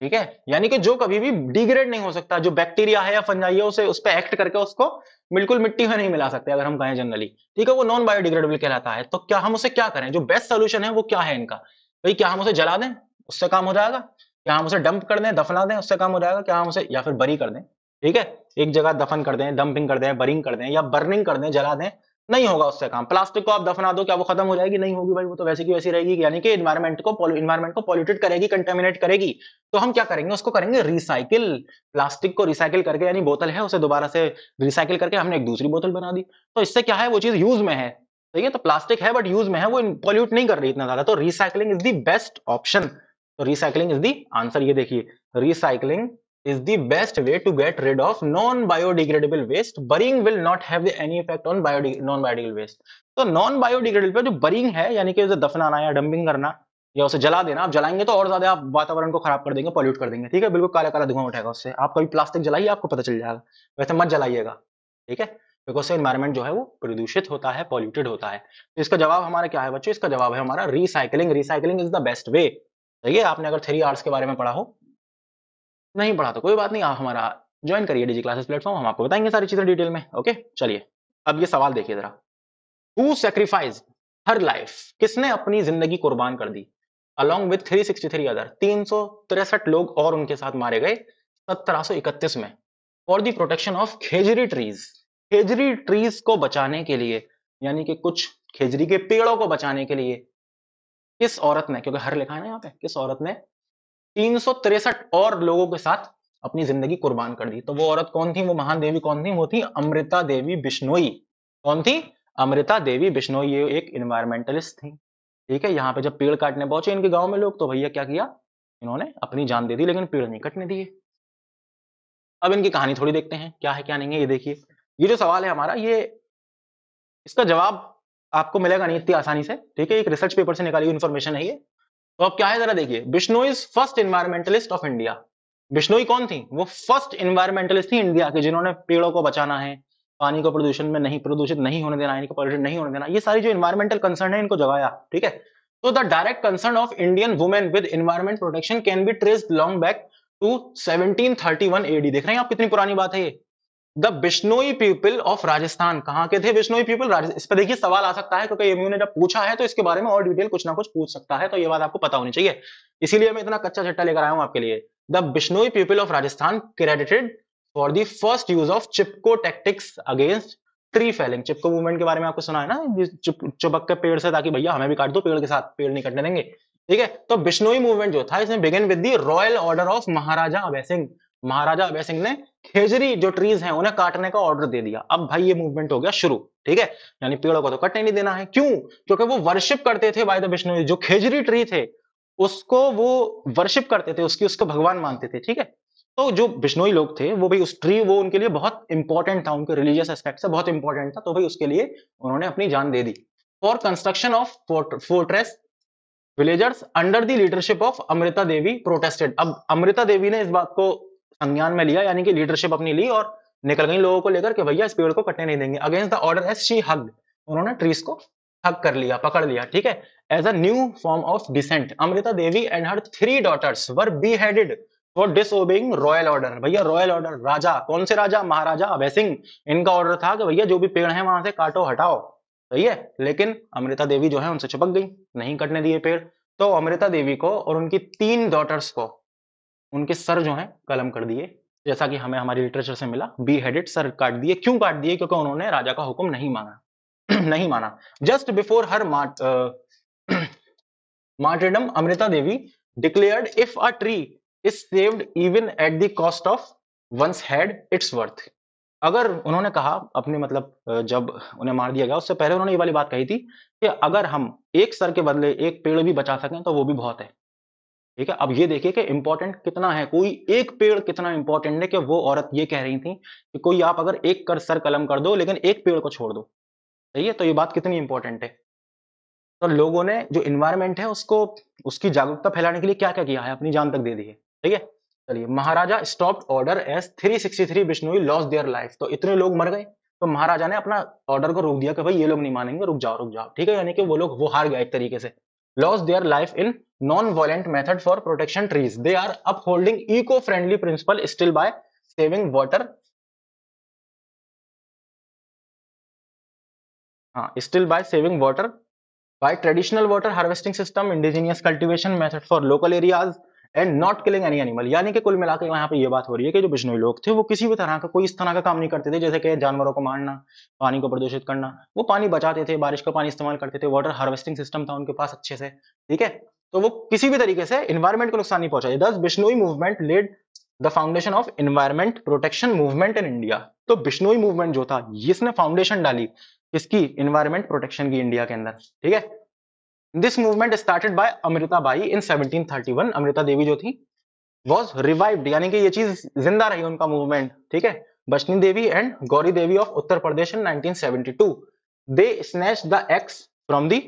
ठीक है यानी कि जो कभी भी डिग्रेड नहीं हो सकता जो बैक्टीरिया है या फंजाई है उसे उस पर एक्ट करके उसको बिल्कुल मिट्टी में नहीं मिला सकते अगर हम कहें जनरली ठीक है वो नॉन बायोडिग्रेडेबल कहलाता है तो क्या हम उसे क्या करें जो बेस्ट सोल्यूशन है वो क्या है इनका भाई क्या हम उसे जला दें उससे काम हो जाएगा क्या हम उसे डंप कर दें दफना दें उससे काम हो जाएगा क्या हम उसे या फिर बरी कर दें ठीक है एक जगह दफन कर दें डंपिंग कर दें बरिंग कर दें या बर्निंग कर दें जला दें नहीं होगा उससे काम प्लास्टिक को आप दफना दो क्या वो खत्म हो जाएगी नहीं होगी भाई वो तो वैसे की वैसी रहेगी यानी कि इन्वायरमेंट को इन्वायरमेंट को पॉल्यूटेड करेगी कंटेमिनेट करेगी तो हम क्या करेंगे उसको करेंगे रिसाइकिल प्लास्टिक को रिसाइकिल करके यानी बोतल है उसे दोबारा से रिसाइकिल करके हमने एक दूसरी बोतल बना दी तो इससे क्या है वो चीज यूज में है सही है तो प्लास्टिक है बट यूज में है वो पॉल्यूट नहीं कर रही इतना ज्यादा तो recycling is the best option तो रिसाइकिलिंग इज दी आंसर ये देखिए recycling is the best way to get rid of non-biodegradable waste. Burying will not have any effect on biode non-biodegradable waste. तो non-biodegradable जो burying है यानी कि उसे दफनाना या डंपिंग करना या उसे जला देना आप जलाएंगे तो और ज्यादा आप वातावरण को खराब कर देंगे पॉल्यूट कर देंगे ठीक है बिल्कुल काला काला धुआं उठेगा उससे आप कभी प्लास्टिक जलाइए आपको पता चल जाएगा वैसे मत जलाइएगा ठीक है बिकॉज से इन्वायरमेंट जो है वो प्रदूषित होता है पॉल्यूटेड होता है तो इसका जवाब हमारा क्या है बच्चों इसका जवाब है हमारा recycling recycling is the best way ठीक है आपने अगर थ्री आर्ट्स के बारे में पढ़ा हो नहीं पढ़ा तो कोई बात नहीं आप हमारा ज्वाइन करिए डीजी क्लासेस प्लेटफॉर्म हम आपको बताएंगे सारी चीजें डिटेल में ओके चलिए अब ये सवाल देखिए जरा हु सेक्रीफाइज हर लाइफ किसने अपनी जिंदगी कुर्बान कर दी along with three sixty three other तीन सौ तिरसठ लोग और उनके साथ मारे गए सत्रह सौ इकतीस में for the protection of khejri trees khejri trees को बचाने के लिए यानी कि कुछ खेजरी के पेड़ों को बचाने के लिए किस औरत ने क्योंकि हर लिखा है ना यहाँ पे किस औरत ने तीन और लोगों के साथ अपनी जिंदगी कुर्बान कर दी तो वो औरत कौन थी वो महान देवी कौन थी वो थी अमृता देवी बिश्नोई कौन थी अमृता देवी बिश्नोई ये एक इन्वायरमेंटलिस्ट थी ठीक है यहाँ पे जब पेड़ काटने पहुंचे इनके गांव में लोग तो भैया क्या किया इन्होंने अपनी जान दे दी लेकिन पेड़ नहीं कटने दिए अब इनकी कहानी थोड़ी देखते हैं क्या है क्या नहीं है ये देखिए ये जो सवाल है हमारा ये इसका जवाब आपको मिलेगा नहीं इतनी आसानी से ठीक है एक रिसर्च पेपर से निकाली हुई इन्फॉर्मेशन है ये तो अब क्या है जरा देखिए is first environmentalist of India Bishnoi कौन थी वो फर्स्ट इन्वायरमेंटलिस्ट थी इंडिया के जिन्होंने पेड़ों को बचाना है पानी को प्रदूषण में नहीं प्रदूषित नहीं होने देना इनको पॉल्यूशन नहीं होने देना ये सारी जो इन्वायरमेंटल कंसर्न है इनको जगाया ठीक है तो the direct concern of Indian women with environment protection can be trace long back to 1731 AD देख रहे हैं आप कितनी पुरानी बात है ये the Bishnoi people of Rajasthan कहाँ के थे बिश्नोई पीपल इस पर देखिए सवाल आ सकता है क्योंकि एमयू ने जब पूछा है तो इसके बारे में और डिटेल कुछ ना कुछ पूछ सकता है तो ये बात आपको पता होनी चाहिए इसीलिए मैं इतना कच्चा झट्टा लेकर आया हूं आपके लिए the Bishnoi people of Rajasthan credited for the first use of Chipko tactics against tree felling Chipko movement के बारे में आपको सुना है ना चुपक के पेड़ से ताकि भैया हमें भी काट दो पेड़ के साथ पेड़ नहीं कटने देंगे ठीक है तो बिश्नोई मूवमेंट जो था इसमें began with the royal order of Maharaja Abhay Singh Maharaja Abhay Singh ने खेजरी जो ट्रीज हैं उन्हें काटने का ऑर्डर दे दिया अब भाई ये मूवमेंट हो गया शुरू ठीक है यानी पेड़ों को तो कटने नहीं देना है क्यों क्योंकि वो वर्शिप करते थे बाय विष्णु जो खेजरी ट्री थे उसको वो वर्शिप करते थे उसकी उसको भगवान मानते थे ठीक है तो जो बिश्नोई लोग थे वो भाई उस ट्री वो उनके लिए बहुत इंपॉर्टेंट था उनके रिलीजियस एस्पेक्ट से बहुत इंपॉर्टेंट था तो भाई उसके लिए उन्होंने अपनी जान दे दी for construction of fortress villagers under the leadership of Amrita Devi protested अब अमृता देवी ने इस बात को संज्ञान में लिया यानी कि लीडरशिप अपनी ली और निकल गई लोगों को लेकर कि भैया इस पेड़ को कटने नहीं देंगे against the order as she hug उन्होंने ट्रीज को हग कर लिया पकड़ लिया ठीक है as a new form of dissent Amrita Devi and her three daughters were beheaded for disobeying royal order भैया रॉयल ऑर्डर राजा कौन से राजा महाराजा अभय सिंह इनका ऑर्डर था कि भैया जो भी पेड़ है वहां से काटो हटाओ सही है लेकिन अमृता देवी जो है उनसे चिपक गई नहीं कटने दिए पेड़ तो अमृता देवी को और उनकी तीन डॉटर्स को उनके सर जो हैं कलम कर दिए जैसा कि हमें हमारी लिटरेचर से मिला बी हेडेड सर काट दिए क्यों काट दिए क्योंकि उन्होंने राजा का हुक्म नहीं माना नहीं माना just before her mart martyrdom Amrita Devi declared if a tree is saved even at the cost of one's head it's worth अगर उन्होंने कहा अपने मतलब जब उन्हें मार दिया गया उससे पहले उन्होंने ये वाली बात कही थी कि अगर हम एक सर के बदले एक पेड़ भी बचा सकें तो वो भी बहुत है ठीक है अब ये देखिए कि इंपॉर्टेंट कितना है कोई एक पेड़ कितना इंपॉर्टेंट है कि वो औरत ये कह रही थी कि कोई आप अगर एक कर सर कलम कर दो लेकिन एक पेड़ को छोड़ दो सही है तो ये बात कितनी इंपॉर्टेंट है तो लोगों ने जो इन्वायरमेंट है उसको उसकी जागरूकता फैलाने के लिए क्या क्या किया है अपनी जान तक दे दी है ठीक है चलिए Maharaja stop order as three sixty three Bishnoi lost their life तो इतने लोग मर गए तो महाराजा ने अपना ऑर्डर को रोक दिया कि भाई ये लोग नहीं मानेंगे रुक जाओ रुक जाओ ठीक है यानी कि वो लोग वो हार गया एक तरीके से lost their life in non-violent method for protection trees. They are upholding eco-friendly principle still by saving water. Uh, still by saving water by traditional water harvesting system, indigenous cultivation method for local areas, and not killing any animal यानी कि कुल मिलाकर यहाँ पे ये बात हो रही है कि जो बिश्नोई लोग थे वो किसी भी तरह का कोई इस तरह का काम नहीं करते थे जैसे कि जानवरों को मारना पानी को प्रदूषित करना वो पानी बचाते थे बारिश का पानी इस्तेमाल करते थे वाटर हार्वेस्टिंग सिस्टम था उनके पास अच्छे से ठीक है तो वो किसी भी तरीके से इन्वायरमेंट को नुकसान नहीं पहुंचाए दस Bishnoi movement led the foundation of environment protection movement in India तो बिश्नोई मूवमेंट जो था इसने फाउंडेशन डाली किसकी इन्वायरमेंट प्रोटेक्शन की इंडिया के अंदर ठीक है this movement started by Amrita Bai in 1731 Amrita Devi जो थी वॉज रिवाइव्ड यानी कि ये चीज जिंदा रही उनका मूवमेंट ठीक है Bachni Devi and Gauri Devi of Uttar Pradesh in 1972 they snatch the axe from the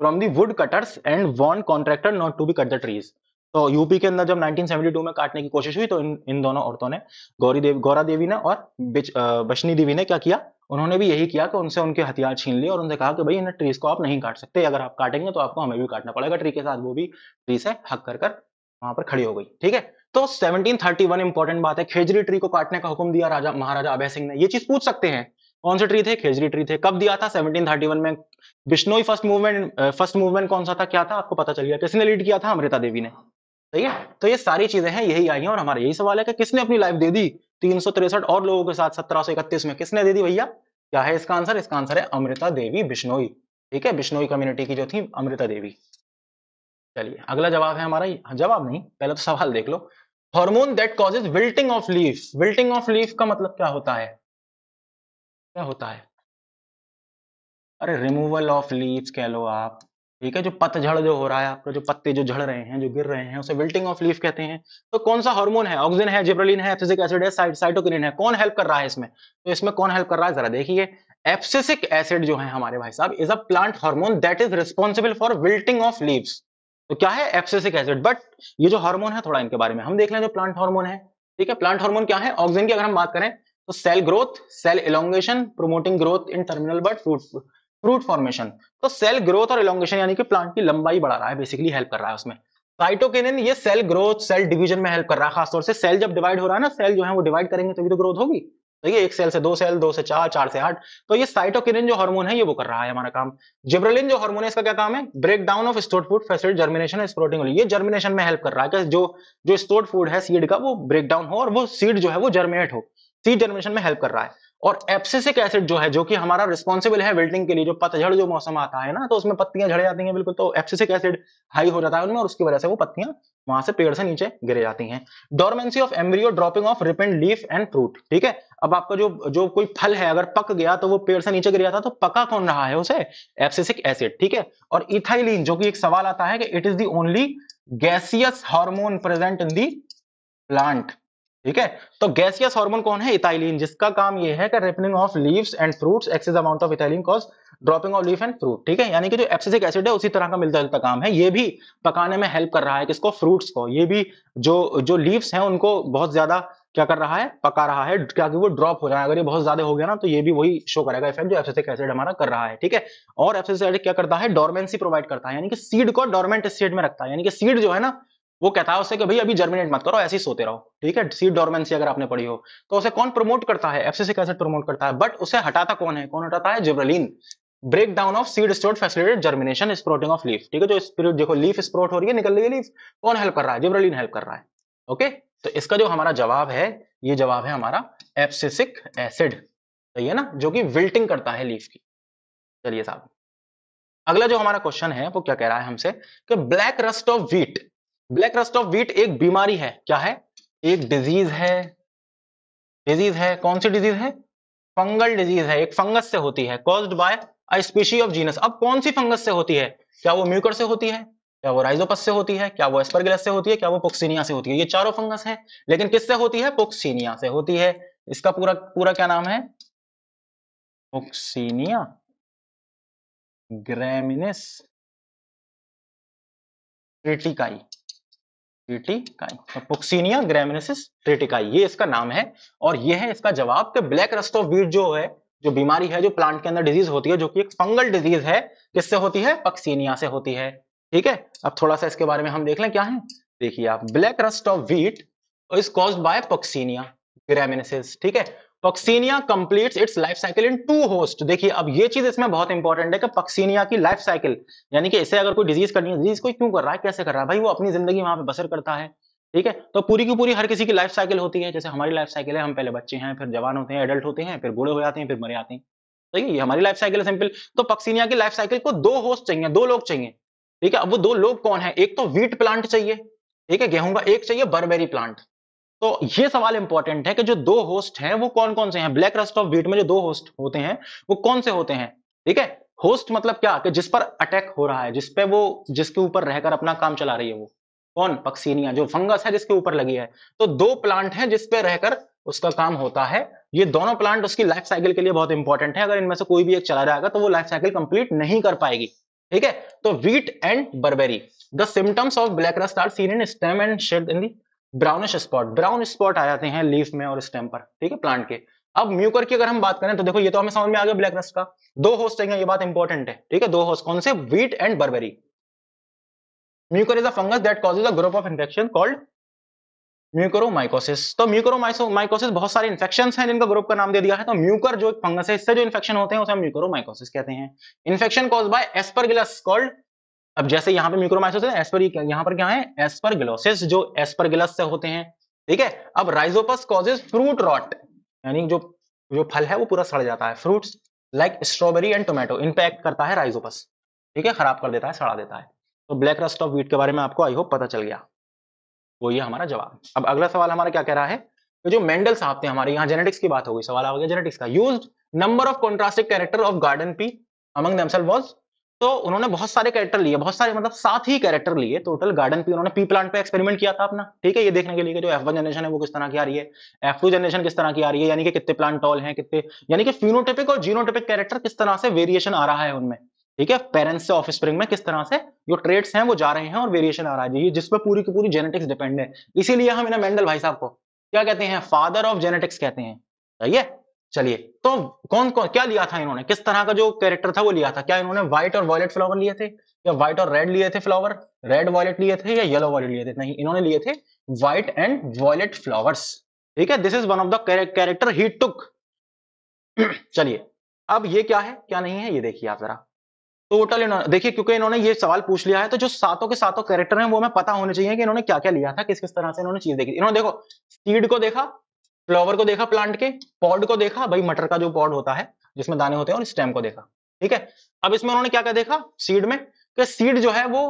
from the woodcutters and want contractor not to be cut the trees तो यूपी के अंदर जब 1972 में काटने की कोशिश हुई तो इन इन दोनों औरतों ने गौरी देवी गौरा देवी ने और बिच, बशनी देवी ने क्या किया उन्होंने भी यही किया कि उनसे उनके हथियार छीन लिए और उनसे कहा कि भाई इन्हें ट्रीज को आप नहीं काट सकते अगर आप काटेंगे तो आपको हमें भी काटना पड़ेगा ट्री के साथ वो भी ट्री से हक कर कर वहां पर खड़ी हो गई ठीक है तो 1731 इंपॉर्टेंट बात है खेजरी ट्री को काटने का हुक्म दिया राजा महाराजा अभय सिंह ने ये चीज पूछ सकते हैं कौन से ट्री थे खेजरी ट्री थे कब दिया था वन में Bishnoi first movement first movement कौन सा था क्या था आपको पता चल गया किसने लीड किया था अमृता देवी ने सही है तो ये सारी चीजें हैं यही आई हैं और हमारा यही सवाल है कि किसने अपनी लाइफ दे दी तीन और लोगों के साथ सत्रह में किसने दे दी भैया क्या है इसका आंसर इसका आंसर है अमृता देवी बिश्नोई ठीक है बिश्नोई कम्युनिटी की जो थी अमृता देवी चलिए अगला जवाब है हमारा हाँ, जवाब नहीं पहले तो सवाल देख लो hormone that causes wilting of leaf wilting of leaf का मतलब क्या होता है क्या होता है अरे रिमूवल ऑफ लीव्स कह लो आप ठीक है जो पतझड़ जो हो रहा है आपका जो पत्ते जो झड़ रहे हैं जो गिर रहे हैं उसे विल्टिंग ऑफ लीफ कहते हैं तो कौन सा हार्मोन है ऑक्सीजन है जिब्रेलिन है एफसिसिक एसिड है साइट, साइटोकिनिन है कौन हेल्प कर रहा है इसमें तो इसमें कौन हेल्प कर रहा है जरा देखिए एफसिसिक एसिड जो है हमारे भाई साहब is a plant hormone that is responsible for wilting of leaves तो क्या है एफसिसिक एसिड बट ये जो हार्मोन है थोड़ा इनके बारे में हम देख लें जो प्लांट हार्मोन है ठीक है प्लांट हार्मोन क्या है ऑक्सीजन की अगर हम बात करें तो cell growth cell elongation promoting growth in terminal bud fruit fruit formation तो सेल ग्रोथ और इलोंगेशन यानी कि प्लांट की लंबाई बढ़ा रहा है बेसिकली हेल्प कर रहा है उसमें साइटोकिनिन ये सेल ग्रोथ सेल डिवीजन में हेल्प कर रहा है खासतौर से सेल जब डिवाइड हो रहा है ना सेल जो है वो डिवाइड करेंगे तभी तो ग्रोथ होगी तो ये एक सेल से दो सेल दो से चार चार से आठ तो ये साइटोकिनिन जो हार्मोन है ये वो कर रहा है हमारा काम जिब्रेलिन जो हार्मोन है इसका क्या काम है break down of stored food facilitate germination sprouting ये जर्मिनेशन में हेल्प कर रहा है जो जो स्टोर्ड फूड है सीड का वो ब्रेक डाउन हो और वो सीड जो है वो जर्मिनेट हो सीड जर्मिनेशन में हेल्प कर रहा है और एप्सिसिक एसिड जो है जो कि हमारा रिस्पॉन्सिबल है विल्टिंग के लिए जो पतझड़ जो मौसम आता है ना तो उसमें पत्तियां झड़ जाती हैं बिल्कुल तो एप्सिसिक एसिड हाई हो जाता है उनमें और उसकी वजह से वो पत्तियां वहां से पेड़ से नीचे गिरे जाती हैं dormancy of embryo dropping of ripened leaf and fruit ठीक है अब आपका जो जो कोई फल है अगर पक गया तो वो पेड़ से नीचे गिर जाता तो पका कौन रहा है उसे एप्सिसिक एसिड ठीक है और इथाइलिन जो कि एक सवाल आता है कि it is the only gaseous hormone present in the plant ठीक है तो गैसियस हार्मोन कौन है इथाइलिन जिसका काम ये है कि ripening of leaves and fruits excess amount of ethylene cause dropping of leaf and fruit ठीक है यानी कि जो एप्सिसिक एसिड है उसी तरह का मिलता जुलता काम है ये भी पकाने में हेल्प कर रहा है किसको फ्रूट्स को ये भी जो जो लीव्स हैं उनको बहुत ज्यादा क्या कर रहा है पका रहा है क्या कि वो ड्रॉप हो जाए अगर ये बहुत ज्यादा हो गया ना तो ये भी वही शो करेगा इफेक्ट जो एप्सिसिक एसिड हमारा कर रहा है ठीक है और एप्सिसिक एसिड क्या करता है डोरमेंसी प्रोवाइड करता है यानी कि सीड को डोरमेंट स्टेट में रखता है यानी कि सीड जो है ना वो कहता है उसे कि भाई अभी जर्मिनेट मत करो ऐसे ही सोते रहो ठीक है सीड डॉर्मेंसी अगर आपने पढ़ी हो तो उसे कौन प्रमोट करता है एफसीसिक एसिड प्रमोट करता है बट उसे हटाता कौन है कौन हटाता है gibberellin break down of seed store facilitated germination sprouting of leaf ठीक है जो स्प्रोट देखो लीफ स्प्रोट हो रही है निकल रही है लीफ कौन हेल्प कर रहा है जिब्रेलिन हेल्प कर रहा है ओके तो इसका जो हमारा जवाब है ये जवाब है हमारा एप्सिसिक एसिड सही है ना जो कि विल्टिंग करता है लीफ की चलिए साहब अगला जो हमारा क्वेश्चन है वो क्या कह रहा है हमसे कि black rust of wheat black rust of wheat एक बीमारी है क्या है एक डिजीज है डिजीज है कौन सी डिजीज है फंगल डिजीज है एक फंगस से होती है caused by a species of genus अब कौन सी फंगस से होती है क्या वो म्यूकर से होती है क्या वो राइजोपस से होती है क्या वो एस्परगिलस से होती है क्या वो पोक्सिनिया से होती है ये चारों फंगस है लेकिन किससे होती है पोक्सिनिया से होती है इसका पूरा पूरा क्या नाम है पोक्सिनिया ग्रेमिनिस ट्रिटिकाई पुक्सिनिया ग्रेमिनेसिस रेटिकाई ये इसका नाम है और ये है इसका जवाब कि ब्लैक रस्ट ऑफ बीट जो है जो बीमारी है जो प्लांट के अंदर डिजीज होती है जो कि एक फंगल डिजीज है किससे होती है पक्सीनिया से होती है ठीक है अब थोड़ा सा इसके बारे में हम देख लें क्या है देखिए आप black rust of wheat is cause by Puccinia graminis ठीक है Puccinia complete its life cycle in two host देखिए अब ये चीज इसमें बहुत इंपॉर्टेंट है कि पक्सीनिया की लाइफ साइकिल यानी कि इसे अगर कोई डिजीज करनी है डिजीज कोई क्यों कर रहा है कैसे कर रहा है भाई वो अपनी जिंदगी वहां पे बसर करता है ठीक है तो पूरी की पूरी हर किसी की लाइफ साइकिल होती है जैसे हमारी लाइफ साइकिल है हम पहले बच्चे हैं फिर जवान होते हैं एडल्ट होते हैं फिर बूढ़े हो जाते हैं फिर मरे आते हैं ठीक तो है ये हमारी लाइफ साइकिल है सिंपल तो पक्सीनिया की लाइफ साइकिल को दो होस्ट चाहिए दो लोग चाहिए ठीक है अब वो दो लोग कौन है एक तो वीट प्लांट चाहिए ठीक है गेहूं का एक चाहिए बर्बेरी प्लांट तो ये सवाल इंपॉर्टेंट है कि जो दो होस्ट हैं वो कौन कौन से हैं ब्लैक रस्ट ऑफ वीट में जो दो होस्ट होते हैं वो कौन से होते हैं ठीक है होस्ट मतलब क्या कि जिस पर अटैक हो रहा है जिस पे वो जिसके ऊपर रहकर अपना काम चला रही है वो कौन पक्सीनिया जो फंगस है जिसके ऊपर लगी है तो दो प्लांट है जिसपे रहकर उसका काम होता है ये दोनों प्लांट उसकी लाइफ साइकिल के लिए बहुत इंपॉर्टेंट है अगर इनमें से कोई भी एक चला जाएगा तो वो लाइफ साइकिल कंप्लीट नहीं कर पाएगी ठीक है तो wheat and barberry the symptoms of black rust are seen in stem and sheath in the brownish spot brown spot आ जाते हैं लीफ में और स्टेम पर ठीक है प्लांट के अब म्यूकर की अगर हम बात करें तो देखो ये तो हमें समझ में आ गया ब्लैक रस का दो होस्ट है ये बात इंपॉर्टेंट है ठीक है दो होस्ट कौन से wheat and barberry Mucor is a fungus that causes a group of infection called mucormycosis तो म्यूकरोमाइकोसिस बहुत सारे इन्फेक्शन हैं जिनका ग्रुप का नाम दे दिया है तो म्यूकर जो एक फंगस है इससे जो इन्फेक्शन होते हैं उसे हम म्यूकरोमाइकोसिस कहते हैं infection cause by Aspergillus called अब जैसे यहाँ पे माइक्रोमाइसोस है पर यहाँ पर क्या है एस्परगिलोसिस जो ग्लस से होते हैं ठीक है अब राइजोपस कॉजेज फ्रूट रॉट यानी जो जो फल है वो पूरा सड़ जाता है fruit like strawberry and tomato impact करता है राइजोपस ठीक है खराब कर देता है सड़ा देता है तो ब्लैक रस्ट ऑफ वीट के बारे में आपको आई होप पता चल गया वो ये हमारा जवाब अब अगला सवाल हमारा क्या कह रहा है तो जो मेंडल साहब थे हमारे यहाँ जेनेटिक्स की बात हो गई सवाल आ गया जेनेटिक्स का use number of contrasting character of garden pea among themselves तो उन्होंने बहुत सारे कैरेक्टर लिए बहुत सारे मतलब सात ही कैरेक्टर लिए टोटल गार्डन पे उन्होंने पी प्लांट पे एक्सपेरिमेंट किया था अपना ठीक है ये देखने के लिए कि जो एफ वन जनरेशन है वो किस तरह की आ रही है एफ टू जनरेशन किस तरह की आ रही है यानी कि कितने प्लांट टॉल है कितने यानी कि फिनोटिपिक और जीनोटिपिक कैरेक्टर किस तरह से वेरिएशन आ रहा है उनमें ठीक है पेरेंट्स से ऑफ स्प्रिंग में किस तरह से जो ट्रेड्स हैं वो जा रहे हैं और वेरिएशन आ रहा है जिसपे पूरी की पूरी जेनेटिक्स डिपेंड है इसीलिए हम इन्हें मेंडल भाई साहब को क्या कहते हैं फादर ऑफ जेनेटिक्स कहते हैं सही है चलिए तो कौन कौन क्या लिया था इन्होंने किस तरह का जो कैरेक्टर था वो लिया था क्या इन्होंने व्हाइट और वॉयलेट फ्लावर लिए थे या व्हाइट और रेड लिए थे फ्लावर रेड वॉयलेट लिए थे या येलो वॉयलेट लिए थे नहीं इन्होंने लिए थे व्हाइट एंड वॉयलेट फ्लावर्स ठीक है this is one of the character he took चलिए अब ये क्या है क्या नहीं है ये देखिए आप जरा टोटल देखिए क्योंकि इन्होंने ये सवाल पूछ लिया है तो जो सातों के सातों कैरेक्टर हैं वो हमें पता होने चाहिए कि इन्होंने क्या क्या लिया था किस किस तरह से इन्होंने चीज देखी इन्होंने देखो सीड को देखा फ्लावर को देखा प्लांट के पॉड को देखा भाई मटर का जो पॉड होता है जिसमें दाने होते हैं और स्टेम को देखा ठीक है अब इसमें उन्होंने क्या क्या देखा सीड में कि सीड जो है वो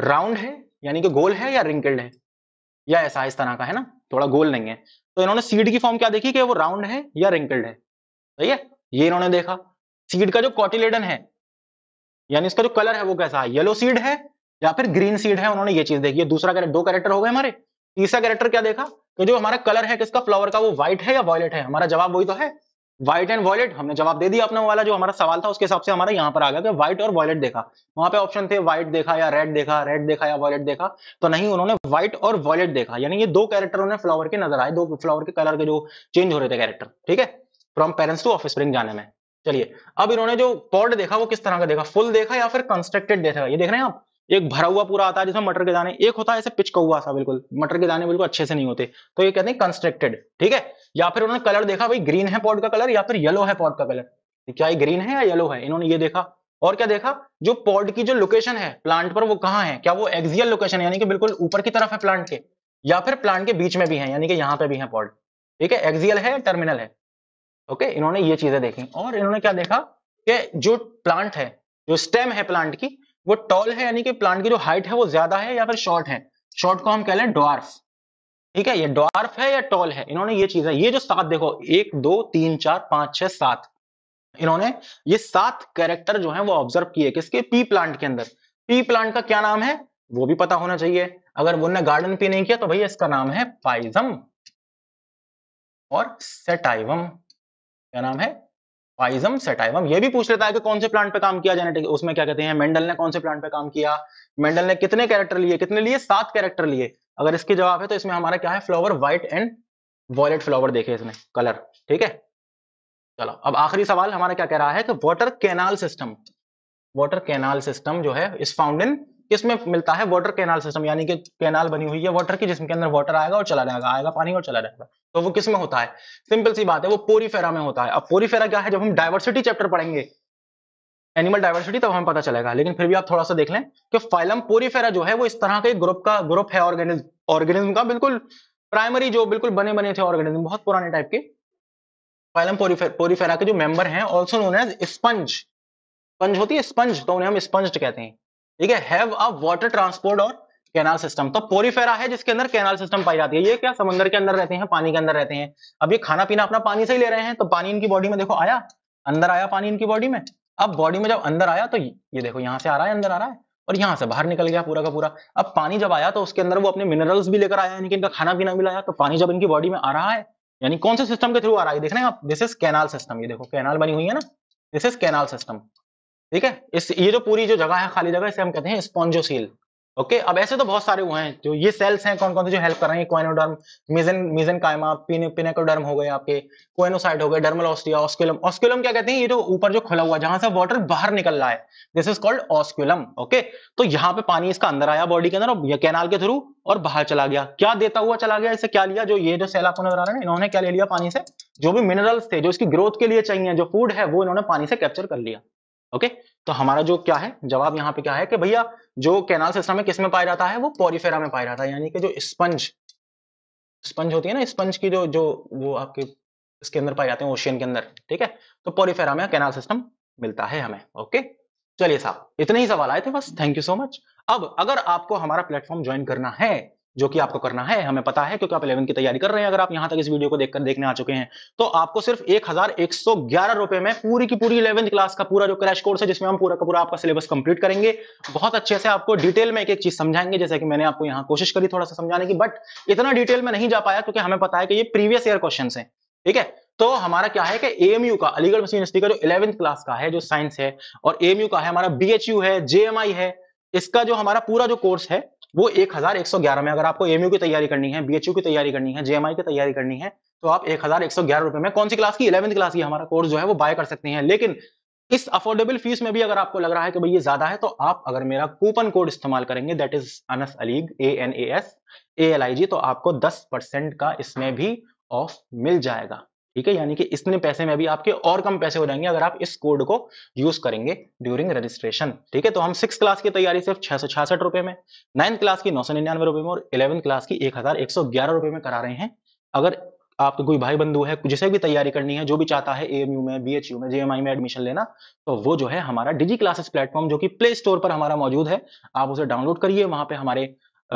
राउंड है यानी कि गोल है या रिंकल्ड है या ऐसा इस तरह का है ना थोड़ा गोल नहीं है तो इन्होंने सीड की फॉर्म क्या देखी कि वो राउंड है या रिंकल्ड है सही है ये इन्होंने देखा सीड का जो कॉटिलेडन है यानी इसका जो कलर है वो कैसा है येलो सीड है या फिर ग्रीन सीड है उन्होंने ये चीज देखी है दूसरा दो कैरेक्टर हो गए हमारे तीसरा कैरेक्टर क्या देखा कि जो हमारा कलर है किसका फ्लावर का वो व्हाइट है या वॉयलेट है हमारा जवाब वही तो है व्हाइट एंड वॉयलेट हमने जवाब दे दिया अपना वाला जो हमारा सवाल था उसके हिसाब से हमारा यहाँ पर आ गया कि व्हाइट और वॉयलेट देखा वहां पे ऑप्शन थे व्हाइट देखा या रेड देखा रेड देखा या वॉयलेट देखा तो नहीं उन्होंने व्हाइट और वॉयलेट देखा यानी ये दो कैरेक्टर उन्हें फ्लावर के नजर आए दो फ्लावर के कलर के जो चेंज हो रहे थे कैरेक्टर ठीक है फ्रॉम पेरेंट्स टू ऑफिस जाने में चलिए अब इन्होंने जो पॉड देखा वो किस तरह का देखा फुल देखा या फिर कंस्ट्रक्टेड देखा ये देख रहे हैं आप एक भरा हुआ पूरा आता है जिसमें मटर के दाने एक होता है ऐसे पिचका हुआ सा बिल्कुल मटर के दाने बिल्कुल अच्छे से नहीं होते तो ये कहते हैं कंस्ट्रक्टेड ठीक है या फिर उन्होंने कलर देखा भाई ग्रीन है पॉड का कलर या फिर येलो है पॉड का कलर क्या ये ग्रीन है या येलो है इन्होंने ये देखा और क्या देखा जो पॉड की जो लोकेशन है प्लांट पर वो कहाँ है क्या वो एक्सियल लोकेशन है यानी कि बिल्कुल ऊपर की तरफ है प्लांट के या फिर प्लांट के बीच में भी है यानी कि यहाँ पे भी है पॉड ठीक है एक्सियल है टर्मिनल है ओके इन्होंने ये चीजें देखी और इन्होंने क्या देखा कि जो प्लांट है जो स्टेम है प्लांट की वो टॉल है यानी कि प्लांट की जो हाइट है वो ज्यादा है या फिर शॉर्ट है शॉर्ट को हम कह लें डॉर्फ ठीक है ये डॉर्फ है या टॉल है इन्होंने ये चीज है ये जो सात देखो एक दो तीन चार पांच छह सात इन्होंने ये सात कैरेक्टर जो है वो ऑब्जर्व किए किसके पी प्लांट के अंदर पी प्लांट का क्या नाम है वो भी पता होना चाहिए अगर उनने गार्डन पे नहीं किया तो भैया इसका नाम है पाइजम और सेटाइवम क्या नाम है फाइजम सेटाइवम ये भी पूछ लेता है कि कौन से प्लांट पे काम किया जेनेटिक उसमें क्या कहते हैं मेंडल ने कौन से प्लांट पे काम किया मेंडल ने कितने कैरेक्टर लिए कितने लिए सात कैरेक्टर लिए अगर इसके जवाब है तो इसमें हमारा क्या है flower white and violet flower देखे इसने कलर ठीक है चलो अब आखिरी सवाल हमारा क्या कह रहा है कि water canal system water canal system जो है इस फाउंड इन किसमें मिलता है वाटर कैनाल सिस्टम यानी कि कैनाल बनी हुई है वाटर की जिसमें के अंदर वाटर आएगा और चला जाएगा आएगा पानी और चला जाएगा तो वो किसमें होता है सिंपल सी बात है वो पोरीफेरा में होता है अब पोरीफेरा क्या है जब हम डायवर्सिटी चैप्टर पढ़ेंगे एनिमल डायवर्सिटी तब तो हमें पता चलेगा लेकिन फिर भी आप थोड़ा सा देख लें कि फाइलम पोरीफेरा जो है वो इस तरह के ग्रुप का ग्रुप है ऑर्गेनिज्म ऑर्गेनिज्म का बिल्कुल प्राइमरी जो बिल्कुल बने बने थे ऑर्गेनिज्म बहुत पुराने टाइप के फाइलम पोरीफेरा के जो मेंबर हैं also known as sponge sponge होती है स्पंज तो उन्हें हम स्पंज कहते हैं ठीक है वॉटर ट्रांसपोर्ट और कैनाल सिस्टम तो पोरीफेरा है जिसके अंदर कैनाल सिस्टम पाई जाती है ये क्या समंदर के अंदर रहते हैं पानी के अंदर रहते हैं अब ये खाना पीना अपना पानी से ही ले रहे हैं तो पानी इनकी बॉडी में देखो आया अंदर आया पानी इनकी बॉडी में अब बॉडी में जब अंदर आया तो ये देखो यहाँ से आ रहा है अंदर आ रहा है और यहाँ से बाहर निकल गया पूरा का पूरा अब पानी जब आया तो उसके अंदर वो अपने मिनरल्स भी लेकर आया यानी कि इनका खाना पीना भी लाया तो पानी जब इनकी बॉडी में आ रहा है यानी कौन से सिस्टम के थ्रू आ रहा है देख रहे हैं आप दिस इज कैनाल सिस्टम ये देखो कैनाल बनी हुई है ना दिस इज कैनाल सिस्टम ठीक है इस ये जो पूरी जो जगह है खाली जगह इसे हम कहते हैं स्पॉन्जोसील ओके अब ऐसे तो बहुत सारे हुए हैं जो ये सेल्स हैं कौन कौन से जो हेल्प कर रहे हैं क्वेनोडर्म मिजन मिजन कायमा पिनेकोडर्म हो गए आपके क्वेनोसाइड हो गए डर्मल ऑस्टिया ऑस्क्यूलम ऑस्क्यूलम क्या कहते हैं ये जो ऊपर जो खुला हुआ जहां से वाटर बाहर निकल रहा है this is called osculum okay तो यहाँ पे पानी इसका अंदर आया बॉडी के अंदर और कैनाल के थ्रू और बाहर चला गया क्या देता हुआ चला गया इसे क्या लिया जो ये जो सेल आपको नजर आ रहा है इन्होंने क्या ले लिया पानी से जो भी मिनरल्स थे जो इसकी ग्रोथ के लिए चाहिए जो फूड है वो इन्होंने पानी से कैप्चर कर लिया ओके तो हमारा जो क्या है जवाब यहाँ पे क्या है कि भैया जो कैनाल सिस्टम है किसमें पाया जाता है वो पॉरीफेरा में पाया जाता है यानी कि जो स्पंज स्पंज होती है ना स्पंज की जो जो वो आपके इसके अंदर पाए जाते हैं ओशियन के अंदर ठीक है तो पॉरीफेरा में कैनाल सिस्टम मिलता है हमें ओके चलिए साहब इतने ही सवाल आए थे बस थैंक यू सो मच अब अगर आपको हमारा प्लेटफॉर्म ज्वाइन करना है जो कि आपको करना है हमें पता है क्योंकि आप इलेवन की तैयारी कर रहे हैं अगर आप यहां तक इस वीडियो को देखकर देखने आ चुके हैं तो आपको सिर्फ एक हजार एक सौ ग्यारह रुपए में पूरी की पूरी इलेवंथ क्लास का पूरा जो क्रैश कोर्स है जिसमें हम पूरा का पूरा आपका सिलेबस कंप्लीट करेंगे बहुत अच्छे से आपको डिटेल में एक एक चीज समझाएंगे जैसे कि मैंने आपको यहाँ कोशिश करी थोड़ा सा समझाने की बट इतना डिटेल में नहीं जा पाया क्योंकि हमें पता है कि ये प्रीवियस ईयर क्वेश्चन है ठीक है तो हमारा क्या है कि एएमयू का अलीगढ़ मुस्लिम यूनिवर्सिटी का जो इलेवंथ क्लास का है जो साइंस है और एएमयू का है हमारा यू है जेएमआई है इसका जो हमारा पूरा जो कोर्स है वो 1111 में अगर आपको एमयू की तैयारी करनी है बीएचयू की तैयारी करनी है जेएमआई की तैयारी करनी है तो आप एक रुपए में कौन सी क्लास की इलेवंथ क्लास की हमारा कोर्स जो है वो बाय कर सकते हैं लेकिन इस अफोर्डेबल फीस में भी अगर आपको लग रहा है कि भाई ये ज्यादा है तो आप अगर मेरा कूपन कोड इस्तेमाल करेंगे that is Anas Alig A N A S A L I G तो आपको दस परसेंट का इसमें भी ऑफ मिल जाएगा ठीक है यानी कि इतने पैसे में भी आपके और कम पैसे हो जाएंगे अगर आप इस कोड को यूज करेंगे ड्यूरिंग रजिस्ट्रेशन ठीक है तो हम सिक्स क्लास की तैयारी सिर्फ छह सौ छियासठ रुपए में नाइन्थ क्लास की नौ सौ निन्यानवे रुपए में और इलेवंथ क्लास की एक हजार एक सौ ग्यारह रुपए में करा रहे हैं अगर आपके कोई भाई बंधु है जिसे भी तैयारी करनी है जो भी चाहता है एएमयू में बीएचयू में जेएमआई में एडमिशन लेना तो वो जो है हमारा डिजी क्लासेस प्लेटफॉर्म जो कि प्ले स्टोर पर हमारा मौजूद है आप उसे डाउनलोड करिए वहां पे हमारे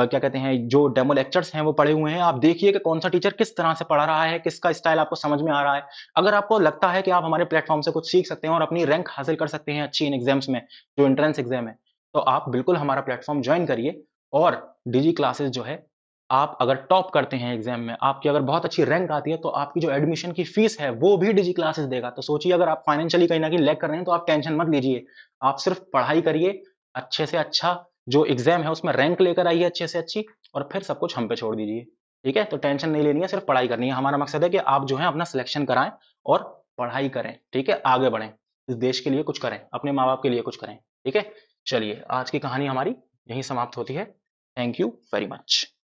क्या कहते हैं जो डेमो लेक्चर्स हैं वो पढ़े हुए हैं आप देखिए कि कौन सा टीचर किस तरह से पढ़ा रहा है किसका स्टाइल आपको समझ में आ रहा है अगर आपको लगता है कि आप हमारे प्लेटफॉर्म से कुछ सीख सकते हैं और अपनी रैंक हासिल कर सकते हैं अच्छी इन एग्जाम्स में जो एंट्रेंस एग्जाम है तो आप बिल्कुल हमारा प्लेटफॉर्म ज्वाइन करिए और डिजी क्लासेस जो है आप अगर टॉप करते हैं एग्जाम में आपकी अगर बहुत अच्छी रैंक आती है तो आपकी जो एडमिशन की फीस है वो भी डिजी क्लासेस देगा तो सोचिए अगर आप फाइनेंशियली कहीं ना कहीं लैक कर रहे हैं तो आप टेंशन मत लीजिए आप सिर्फ पढ़ाई करिए अच्छे से अच्छा जो एग्जाम है उसमें रैंक लेकर आइए अच्छे से अच्छी और फिर सब कुछ हम पे छोड़ दीजिए ठीक है तो टेंशन नहीं लेनी है सिर्फ पढ़ाई करनी है हमारा मकसद है कि आप जो है अपना सिलेक्शन कराएं और पढ़ाई करें ठीक है आगे बढ़ें इस देश के लिए कुछ करें अपने माँ बाप के लिए कुछ करें ठीक है चलिए आज की कहानी हमारी यहीं समाप्त होती है थैंक यू वेरी मच